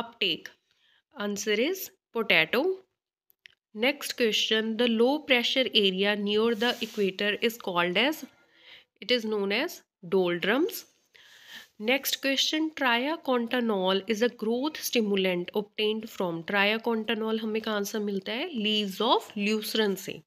uptake answer is potato next question the low pressure area near the equator is called as it is known as doldrums next question triacontanol is a growth stimulant obtained from triacontanol हमें कहाँ से मिलता है leaves of lucerne से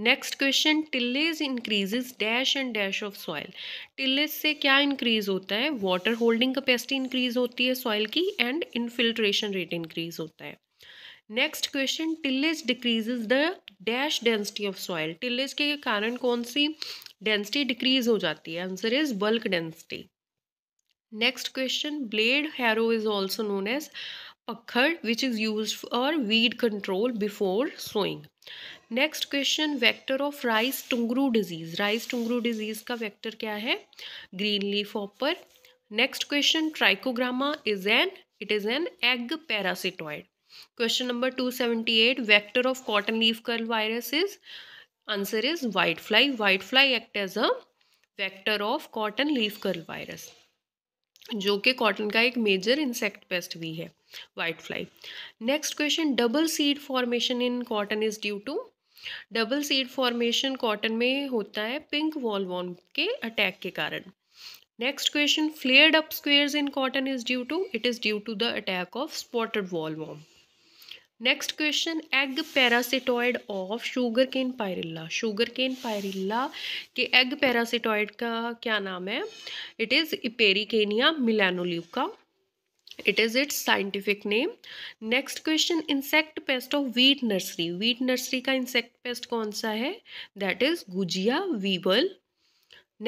next question tillage increases dash and dash of soil tillage से क्या increase होता है वाटर होल्डिंग कैपेसिटी इंक्रीज होती है सॉइल की एंड इनफिल्ट्रेशन रेट इंक्रीज होता है next question tillage decreases the dash density of soil tillage के कारण कौन सी डेंसिटी डिक्रीज हो जाती है answer is bulk density next question blade harrow is also known as bakhar which is use for weed control before sowing next question vector of rice tungro disease rice tungro disease का vector क्या है green leaf hopper next question trichogramma is an it is an egg parasitoid question number two seventy eight vector of cotton leaf curl virus is answer is white fly white fly act as a vector of cotton leaf curl virus जो कि cotton का एक major insect pest भी है white fly next question double seed formation in cotton is due to double seed formation cotton में होता है pink bollworm के अटैक के कारण next question flared up squares in cotton is due to it is due to the attack of spotted bollworm next question egg parasitoid of sugar sugarcane pyrilla sugarcane pyrilla के egg parasitoid का क्या नाम है it is Epiricania मिलानोल्यूका it is it's scientific name next question insect pest of wheat nursery wheat nursery का insect pest कौन सा है that is Gujhiya weevil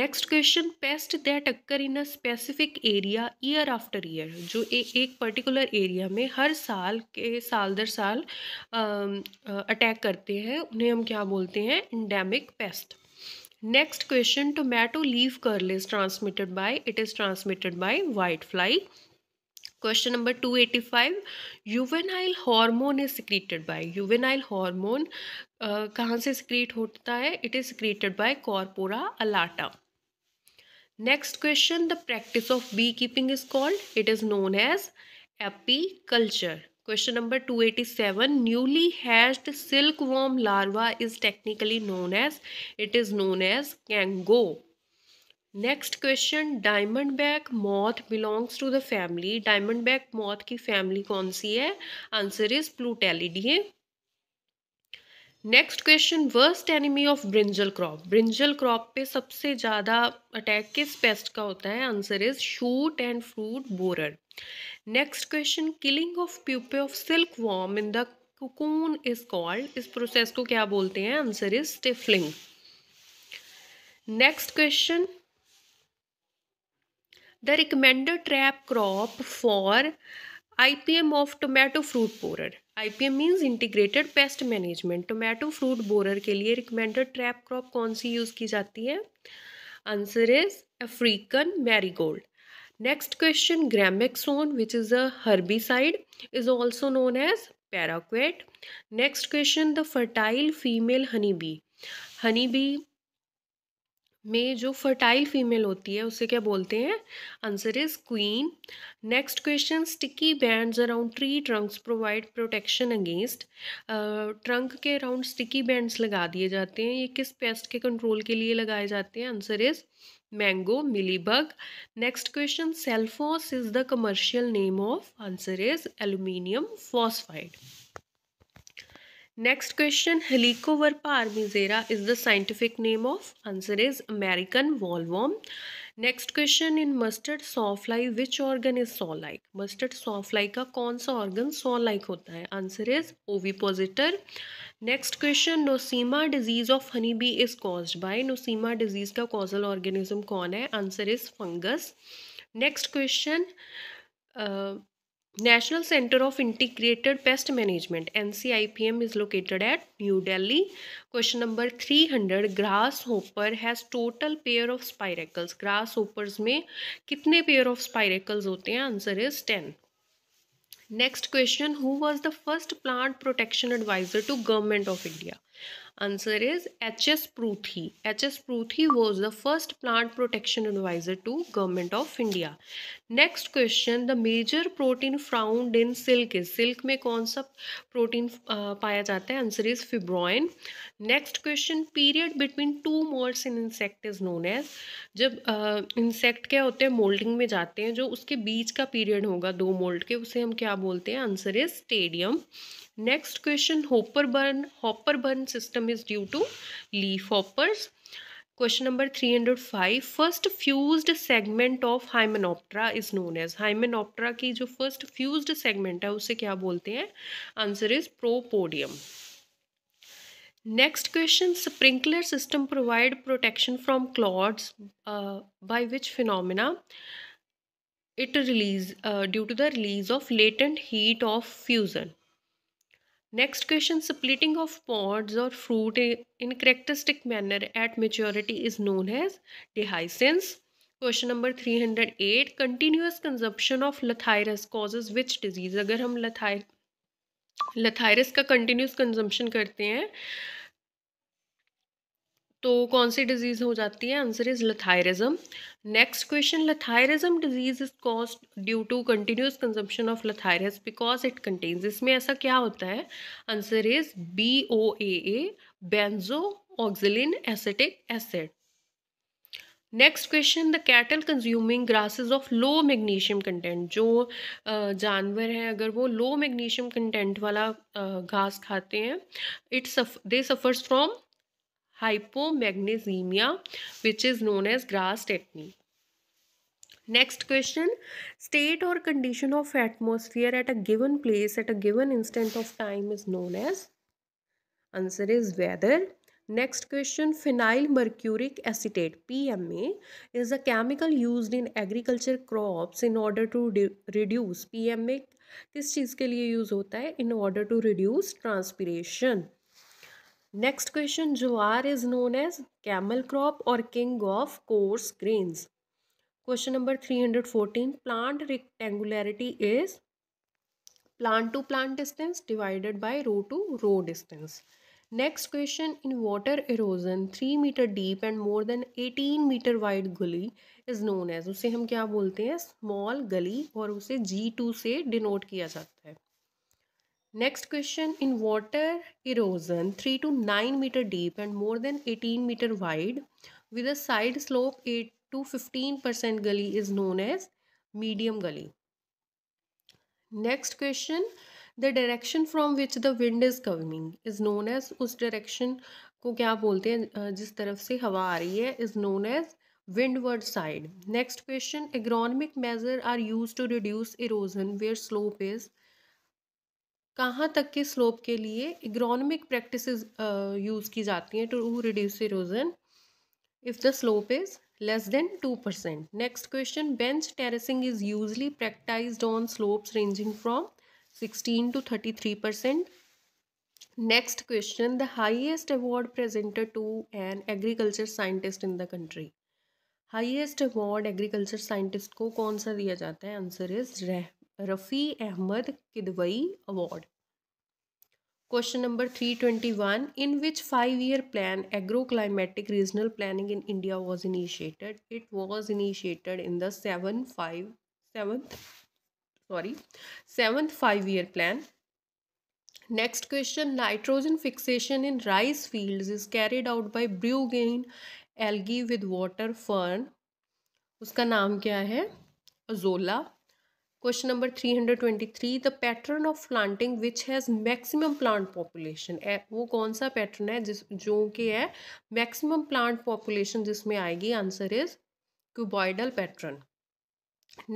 next question pest that occur in a specific area year after year जो ए, एक particular area में हर साल के साल दर साल अटैक करते हैं उन्हें हम क्या बोलते हैं endemic pest next question tomato leaf curl is transmitted by it is transmitted by white fly question number two eighty five juvenile hormone is secreted by juvenile hormone कहाँ से सिक्रीट होता है it is secreted by corpora allata next question the practice of bee keeping is called it is known as apiculture question number two eighty seven newly newly silkworm larva is technically known as it is known as कैंगो next question diamondback moth belongs to the family diamondback moth की फैमिली कौन सी है answer is Plutellidae next question worst enemy of brinjal crop brinjal crop पे सबसे ज़्यादा attack किस पेस्ट का होता है answer is shoot and fruit borer next question killing of pupae of silkworm in the cocoon is called इस process को क्या बोलते हैं answer is stifling next question the recommended trap crop for I P M of tomato fruit borer I P M means integrated pest management tomato fruit borer के लिए recommended trap crop कौन सी use की जाती है answer is African marigold next question Gramoxone which is a side is also known as paraquat next question the fertile female honey bee honey bee में जो fertile female होती है उसे क्या बोलते हैं answer is queen next question sticky bands around tree trunks provide protection against trunk के around sticky bands लगा दिए जाते हैं ये किस पेस्ट के कंट्रोल के लिए लगाए जाते हैं answer is mango mealybug next question Celphos is the commercial name of answer is aluminium phosphide next question Helicoverpa armigera is the scientific name of answer is American bollworm next question in mustard sawfly which organ is saw like mustard sawfly का कौन सा organ saw like होता है answer is ovipositor next question Nosema disease of honey bee is caused by Nosema disease का causal organism कौन है answer is fungus next question National Center of Integrated Pest Management NCIPM is located at New Delhi. Question number 300 grasshopper has total pair of spiracles. Grasshoppers में कितने pair of spiracles होते हैं Answer is 10. Next question who was the first plant protection adviser to government of India answer is H S Pruthi H S Pruthi was the first plant protection adviser to government of India next question the major protein found in silk is silk में कौन सा protein पाया जाता है answer is fibroin next question period between two moults in insect is known as जब insect uh, क्या होते हैं मोल्डिंग में जाते हैं जो उसके बीच का पीरियड होगा दो मोल्ड के उसे हम क्या बोलते हैं answer is stadium next question hopper burn hopper burn system is due to leaf hoppers question number three hundred five first fused segment of Hymenoptera is known as Hymenoptera की जो फर्स्ट फ्यूज्ड सेगमेंट है उसे क्या बोलते हैं answer is propodeum next question sprinkler system provide protection from clods by which phenomena it release due to the release of latent heat of fusion next question splitting of pods और fruit in characteristic manner at maturity is known has dehiscence question number three hundred eight continuous consumption of Lathyrus causes which disease अगर हम लथाय Lathyrus का continuous consumption करते हैं तो कौन सी डिजीज़ हो जाती है answer is lathyrism next question lathyrism disease is cause due to continuous consumption of Lathyrus because it contains इसमें ऐसा क्या होता है answer is B O A A benzo oxalin acetic acid next question the cattle consuming grasses of low magnesium content जो जानवर हैं अगर वो लो मैग्नीशियम कंटेंट वाला घास खाते हैं it's they suffers from hypomagnesemia which is known as grass tetany next question state or condition of atmosphere at a given place at a given instant of time is known as answer is weather next question phenyl mercuric acetate pma is a chemical used in agriculture crops in order to reduce pma किस चीज़ के लिए use होता है in order to reduce transpiration next question jowar is known as camel crop और king of coarse grains question number three hundred fourteen plant rectangularity is plant to plant distance divided by row to row distance next question in water erosion three metre deep and more than eighteen metre wide gully is known as उसे हम क्या बोलते हैं small गली और उसे जी to से denote किया जाता है Next question in water erosion 3 to 9 meter deep and more than 18 meter wide with a side slope 8 to 15% gully is known as medium gully. Next question the direction from which the wind is coming is known as Us direction को क्या बोलते हैं जिस तरफ से हवा आ रही है is known as windward side. Next question agronomic measures are used to reduce erosion where slope is कहाँ तक के स्लोप के लिए इग्रॉनमिक प्रैक्टिस यूज़ की जाती हैं to reduce erosion if the slope is less than two percent next question bench terracing is usually practise on slopes ranging from sixteen to thirty three percent next question the highest award presented to an agriculture scientist in the country highest award agriculture scientist को कौन सा दिया जाता है answer is रेह Rafi Ahmed Kidwai award question number three twenty one in which five year plan agro climatic regional planning in India was initiated it was initiated in the seven five seventh sorry seventh five year plan next question nitrogen fixation in rice fields is carried out by blue green algae with water fern उसका नाम क्या है azolla question number three hundred twenty three the pattern of planting which has maximum plant population वो कौन सा pattern है जिस जो कि है मैक्सिमम प्लांट पॉपुलेशन जिसमें आएगी answer is cuboidal pattern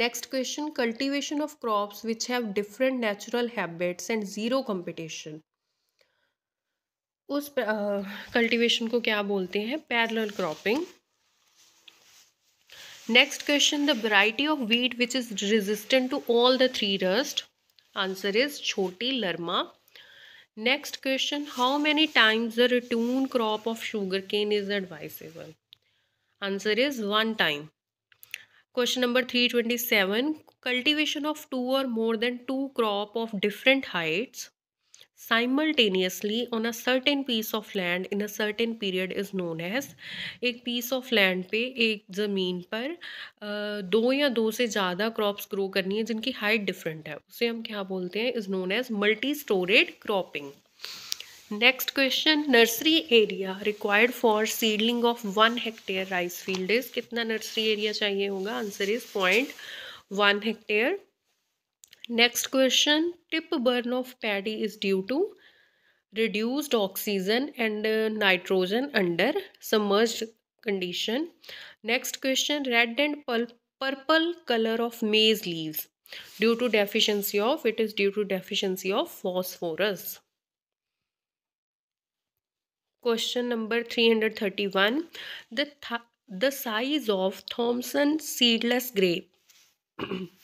next question cultivation of crops which have different natural habits and zero competition उस कल्टिवेशन uh, को क्या बोलते हैं parallel cropping Next question the variety of wheat which is resistant to all the three rust. Answer is Choti Larma. Next question How many times a return crop of sugarcane is advisable? Answer is one time. Question number 327 Cultivation of two or more than two crop of different heights simultaneously on a certain piece of land in a certain period is known as एक piece of land पे एक ज़मीन पर दो या दो से ज़्यादा crops grow करनी है जिनकी height different है उसे हम क्या बोलते हैं is known as multi storied cropping next question nursery area required for seedling of one hectare rice field is कितना नर्सरी एरिया चाहिए होगा answer is point one hectare Next question, tip burn of paddy is due to reduced oxygen and uh, nitrogen under submerged condition. Next question, red and purple color of maize leaves due to deficiency of, it is due to deficiency of phosphorus. Question number 331, the, th the size of Thomson seedless grape.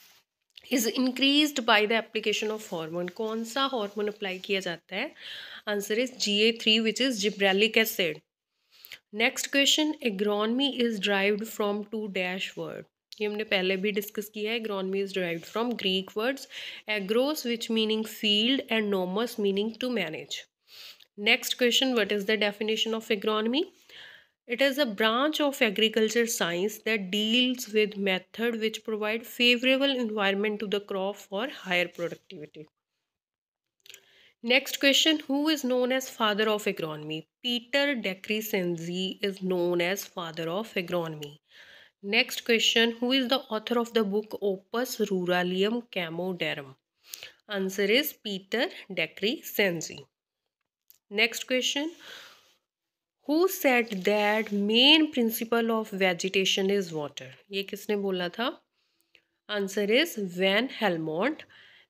Is increase by the application of hormone कौन सा hormone apply किया जाता है answer is G A three which is gibberellic acid next question agronomy is derived from two dash word ये हमने पहले भी discuss किया है agronomy is derived from Greek words agros which meaning field and nomos meaning to manage next question what is the definition of agronomy It is a branch of agriculture science that deals with method which provide favorable environment to the crop for higher productivity. Next question Who is known as father of agronomy? Peter Decrescenzi is known as father of agronomy. Next question Who is the author of the book Opus Ruralium Camodarum? Answer is Peter Decrescenzi. Next question who said that main principle of vegetation is water ये किसने बोला था answer is Van Helmont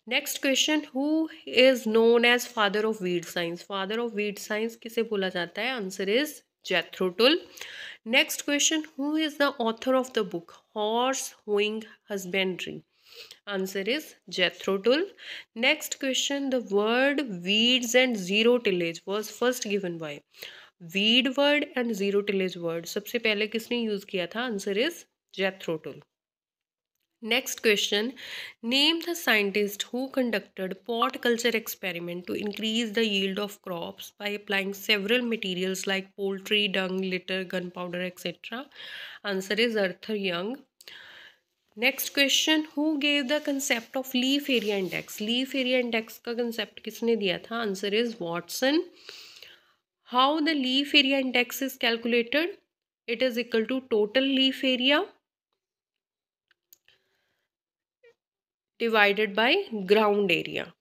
next question who is known as father of weed science father of weed science किसे बोला जाता है answer is Jethro Tull next question who is the author of the book horse hoeing husbandry answer is Jethro Tull next question the word weeds and zero tillage was first given by weed word and zero tillage word सबसे पहले किसने use किया था answer is Jethro Tull next question name the scientist who conducted pot culture experiment to increase the yield of crops by applying several materials like poultry dung litter gunpowder etcetera answer is Arthur Young next question who gave the concept of leaf area index leaf area index का concept किसने दिया था answer is Watson How the leaf area index is calculated? It is equal to total leaf area divided by ground area.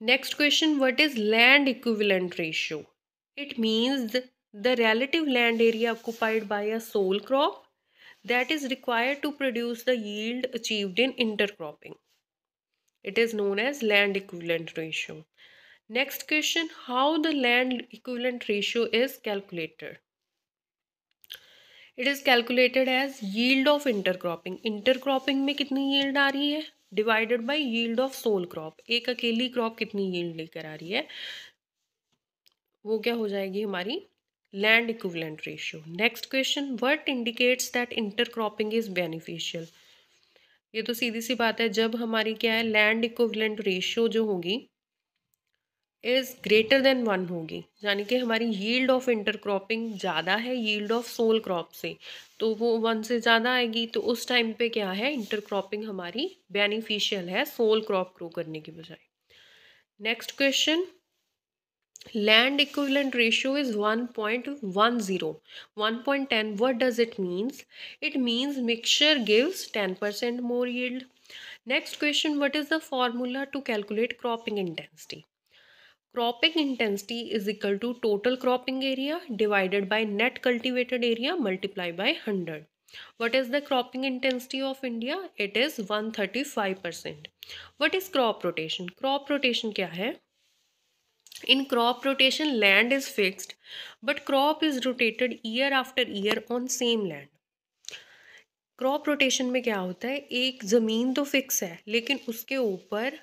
Next question, what is land equivalent ratio? It means the relative land area occupied by a sole crop that is required to produce the yield achieved in intercropping. It is known as land equivalent ratio. Next question how the land equivalent ratio is calculated it is calculated as yield of intercropping intercropping में कितनी yield आ रही है divided by yield of sole crop एक अकेली crop कितनी yield लेकर आ रही है वो क्या हो जाएगी हमारी land equivalent ratio next question what indicates that intercropping is beneficial ये तो सीधी सी बात है जब हमारी क्या है लैंड इक्विवेलेंट रेशियो जो होगी इज़ ग्रेटर देन वन होगी यानी कि हमारी यील्ड ऑफ इंटरक्रॉपिंग ज़्यादा है यील्ड ऑफ सोल क्रॉप से तो वो वन से ज़्यादा आएगी तो उस टाइम पे क्या है इंटरक्रॉपिंग हमारी बेनिफिशियल है सोल क्रॉप ग्रो करने के बजाय next question land equivalent ratio is one point one zero one point ten what does it means it means mixture gives ten percent more yield next question what is the formula to calculate cropping intensity cropping intensity is equal to total cropping area divided by net cultivated area multiply by hundred what is the cropping intensity of India it is one thirty five percent what is crop rotation crop rotation क्या है in crop rotation land is fixed but crop is rotated year after year on same land crop rotation में क्या होता है एक ज़मीन तो fix है लेकिन उसके ऊपर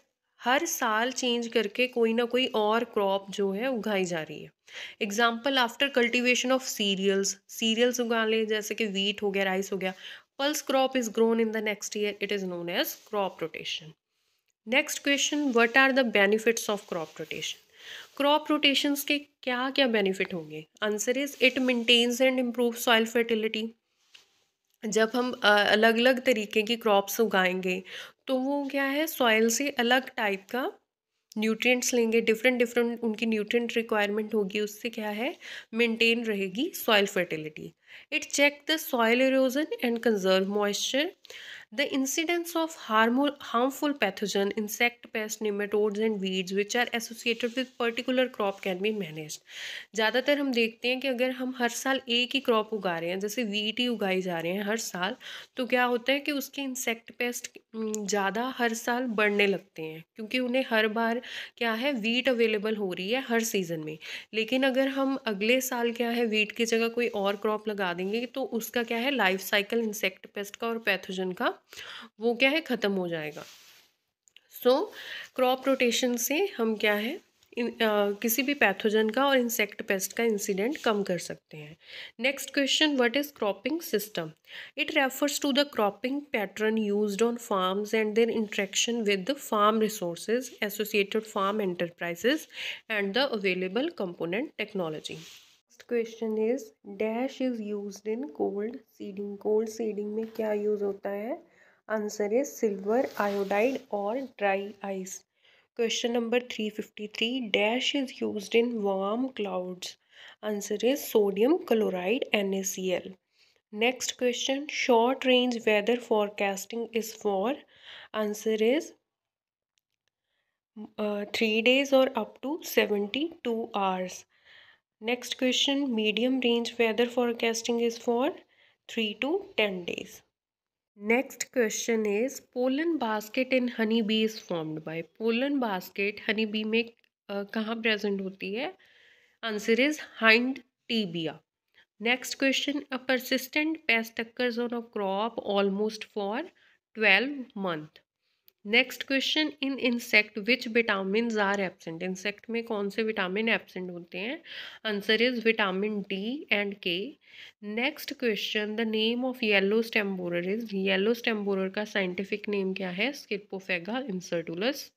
हर साल चेंज करके कोई ना कोई और क्रॉप जो है उगाई जा रही है example after cultivation of cereals cereals उगा लें जैसे कि वीट हो गया राइस हो गया pulse crop is grown in the next year it is known as crop rotation next question what are the benefits of crop rotation crop rotations के क्या क्या बेनिफिट होंगे answer is it maintains and improve soil fertility जब हम अलग अलग तरीके की क्रॉप्स उगाएंगे तो वो क्या है सॉइल से अलग टाइप का न्यूट्रिएंट्स लेंगे डिफरेंट डिफरेंट उनकी न्यूट्रिएंट रिक्वायरमेंट होगी उससे क्या है मेंटेन रहेगी soil fertility It check the soil erosion and conserve moisture. The incidence of harmful harmful pathogen, insect pest nematodes and weeds which are associated with particular crop can be managed. ज़्यादातर हम देखते हैं कि अगर हम हर साल एक ही क्रॉप उगा रहे हैं जैसे वीट ही उगाई जा रहे हैं हर साल तो क्या होता है कि उसके इंसेक्ट पेस्ट ज़्यादा हर साल बढ़ने लगते हैं क्योंकि उन्हें हर बार क्या है वीट अवेलेबल हो रही है हर सीज़न में लेकिन अगर हम अगले साल क्या है वीट की जगह कोई और क्रॉप लगा लगा देंगे तो उसका क्या है लाइफ साइकिल इंसेक्ट पेस्ट का और पैथोजन का वो क्या है ख़त्म हो जाएगा सो क्रॉप रोटेशन से हम क्या है इन, आ, किसी भी पैथोजन का और इंसेक्ट पेस्ट का इंसिडेंट कम कर सकते हैं next question what is cropping system it refers to the cropping pattern used on farms and their interaction with the farm resources associated farm enterprises and the available component technology question is dash is use in cold seeding cold seeding में क्या use होता है answer is silver iodide और dry ice question number three fifty three dash is use in warm clouds answer is sodium chloride N A C L next question short range weather forecasting is for answer is three days और up to seventy two hours Next question medium range weather forecasting is for 3 to 10 days. Next question is pollen basket in honey bee is formed by pollen basket honey bee में कहाँ present होती है Answer is hind tibia. Next question: A persistent pest occurs on a crop almost for twelve month next question in insect which vitamin are absent insect में कौन से vitamin absent होते हैं answer is vitamin D and K next question the name of yellow stem borer is yellow stem borer का scientific name क्या है Scirpophaga incertulas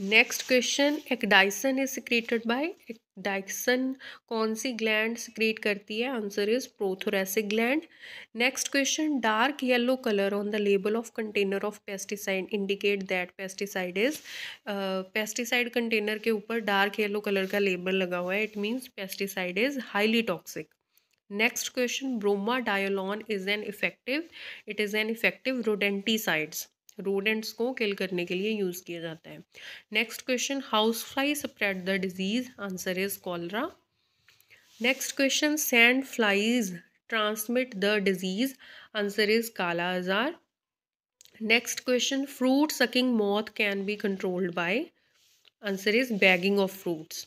next question ecdysone is secreted by ecdysone कौन सी ग्लैंड सिक्रीट करती है answer is prothoracic gland next question dark yellow colour on the label of container of pesticide indicate that pesticide is pesticide container के ऊपर dark yellow colour का label लगा हुआ है it means pesticide is highly toxic next question bromadiolone is an effective it is an effective rodenticides rodents को kill करने के लिए यूज़ किया जाता है next question house fly spread the disease answer is cholera next question sand flies transmit the disease answer is kala azar next question fruit sucking moth can be controlled by answer is bagging of fruits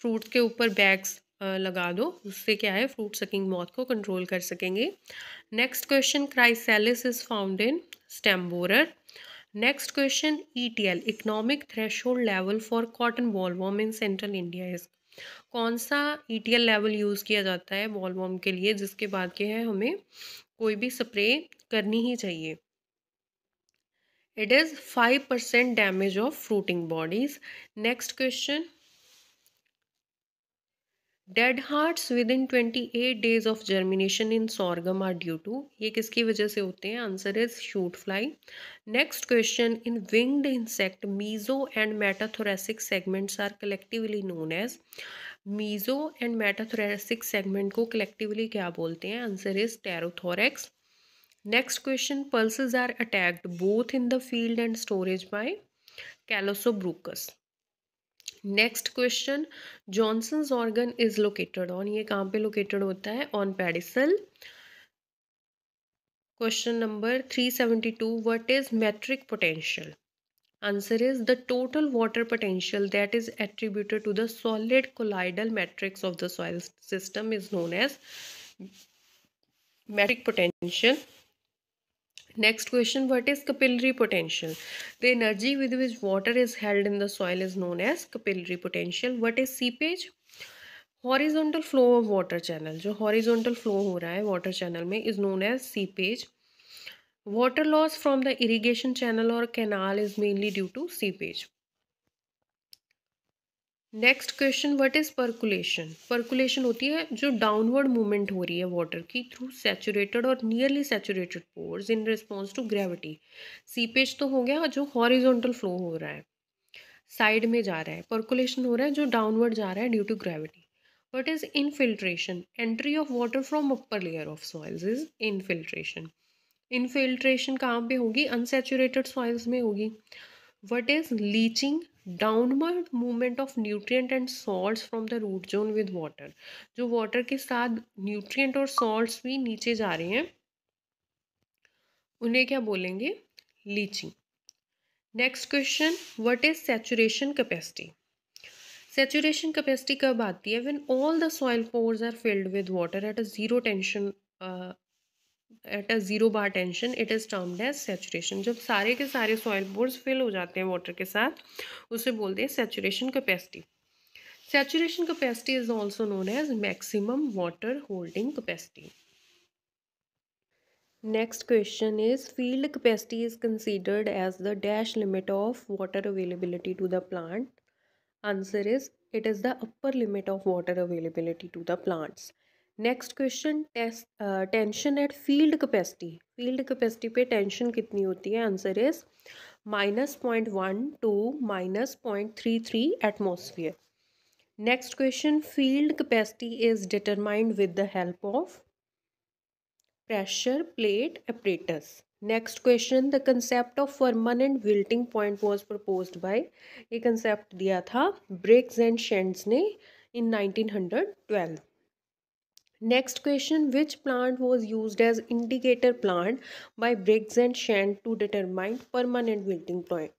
fruits के ऊपर bags लगा दो उससे क्या है fruit sucking मौत को control कर सकेंगे next question chrysalis is found in stem borer next question E T L economic threshold level for cotton bollworm in central India is कौन सा E T L level use किया जाता है बॉलवॉम के लिए जिसके बाद के है हमें कोई भी स्प्रे करनी ही चाहिए it is five percent damage of fruiting bodies next question dead hearts within twenty eight days of germination in sorghum are due to ये किसकी वजह से होते हैं answer is shoot fly next question in winged insect meso and metathoracic segments are collectively known as meso and metathoracic segment को collectively क्या बोलते हैं answer is pterothorax next question pulses are attacked both in the field and storage by Callosobruchus next question Johnson's organ is located on ये कहाँ पे located होता है on pedicel question number three seventy two what is matric potential answer is the total water potential that is attributed to the solid colloidal matrix of the soil system is known as matric potential Next question, what is capillary potential? The energy with which water is held in the soil is known as capillary potential. What is seepage? Horizontal flow of water channel. so horizontal flow ho raha hai water channel is known as seepage. Water loss from the irrigation channel or canal is mainly due to seepage. Next question what is percolation percolation होती है जो downward movement हो रही है water की through saturated और nearly saturated pores in response to gravity seepage तो हो गया जो हॉरिजॉन्टल फ्लो हो रहा है साइड में जा रहा है परकुलेशन हो रहा है जो डाउनवर्ड जा रहा है due to gravity what is infiltration entry of water from upper layer of soils is infiltration infiltration कहाँ पे होगी अनसेचुरेटेड सॉइल्स में होगी what is leaching downward movement of nutrient and salts from the root zone with water जो water के साथ nutrient और salts भी नीचे जा रहे हैं उन्हें क्या बोलेंगे leaching next question what is saturation capacity saturation capacity कब आती है when all the soil pores are filled with water at a zero tension at a zero bar tension it is termed as saturation जब सारे के सारे soil boards fill हो जाते हैं वाटर के साथ उसे बोलते हैं saturation capacity saturation capacity is also known as maximum water holding capacity next question is field capacity is considered as the dash limit of water availability to the plant answer is it is the upper limit of water availability to the plants next question tension at field capacity field capacity पे tension कितनी होती है answer is minus point one two minus point three three atmosphere next question field capacity is determined with the help of pressure plate apparatus. Next question the concept of permanent wilting point was propose by ये concept दिया था Briggs and Shantz ने in nineteen hundred twelve Next question, which plant was used as indicator plant by Briggs and Shand to determine permanent wilting point?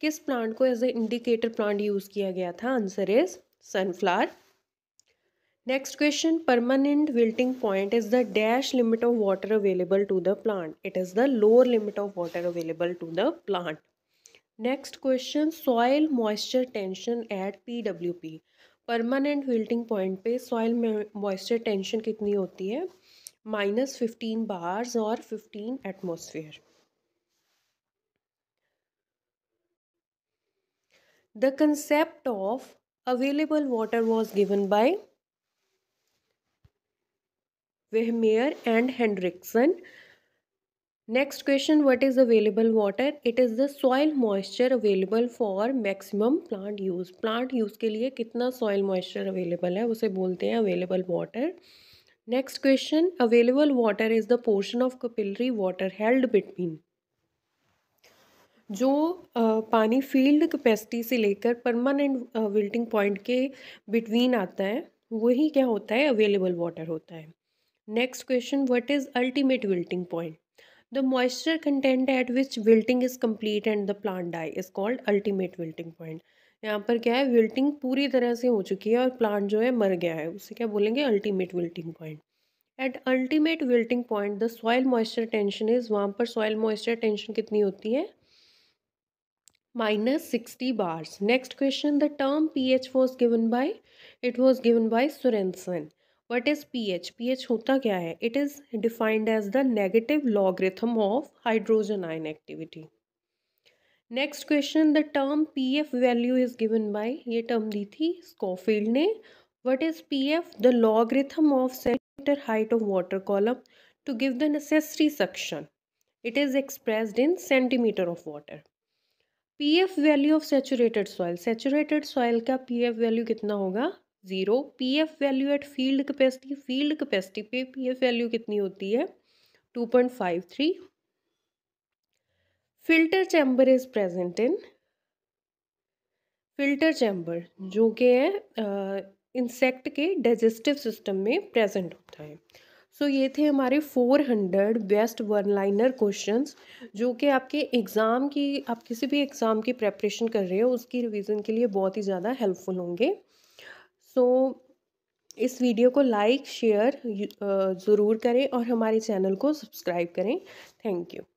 Kis plant ko as an indicator plant use kiya gaya tha? Answer is sunflower. Next question, permanent wilting point is the dash limit of water available to the plant. It is the lower limit of water available to the plant. Next question, soil moisture tension at PWP. Permanent wilting point पे soil moisture tension कितनी होती है minus fifteen bars और fifteen atmosphere the concept of available water was given by Veihmeyer and Hendrickson next question what is available water it is the soil moisture available for maximum plant use plant use के लिए कितना soil moisture available है उसे बोलते हैं available water next question available water is the portion of capillary water held between जो पानी field capacity से लेकर परमानेंट विल्टिंग पॉइंट के बिटवीन आता है वही क्या होता है अवेलेबल वाटर होता है next question what is ultimate wilting point the moisture content at which wilting is complete and the plant die is called ultimate wilting point यहाँ पर क्या है विल्टिंग पूरी तरह से हो चुकी है और प्लांट जो है मर गया है उसे क्या बोलेंगे ultimate wilting point at ultimate wilting point the soil moisture tension is वहाँ पर सॉयल मॉइस्चर टेंशन कितनी होती है minus sixty bars next question the term P H was given by it was given by Sorensen what is P H P H होता क्या है it is defined as the negative logarithm of hydrogen ion activity next question the term P F value is given by ये term दी थी Schofield ने what is P F the logarithm of centimetre height of water column to give the necessary suction it is expressed in centimetre of water P F value of saturated soil saturated soil का P F value कितना होगा zero P F value at field capacity field capacity पे P F value कितनी होती है two point five three filter chamber is present in filter chamber जो कि है इंसेक्ट के डाइजेस्टिव सिस्टम में प्रेजेंट होता है सो so, ये थे हमारे four hundred best one liner question जो कि आपके एग्ज़ाम की आप किसी भी एग्ज़ाम की प्रेपरेशन कर रहे हो उसकी रिवीजन के लिए बहुत ही ज़्यादा हेल्पफुल होंगे सो so, इस वीडियो को लाइक शेयर ज़रूर करें और हमारे चैनल को सब्सक्राइब करें थैंक यू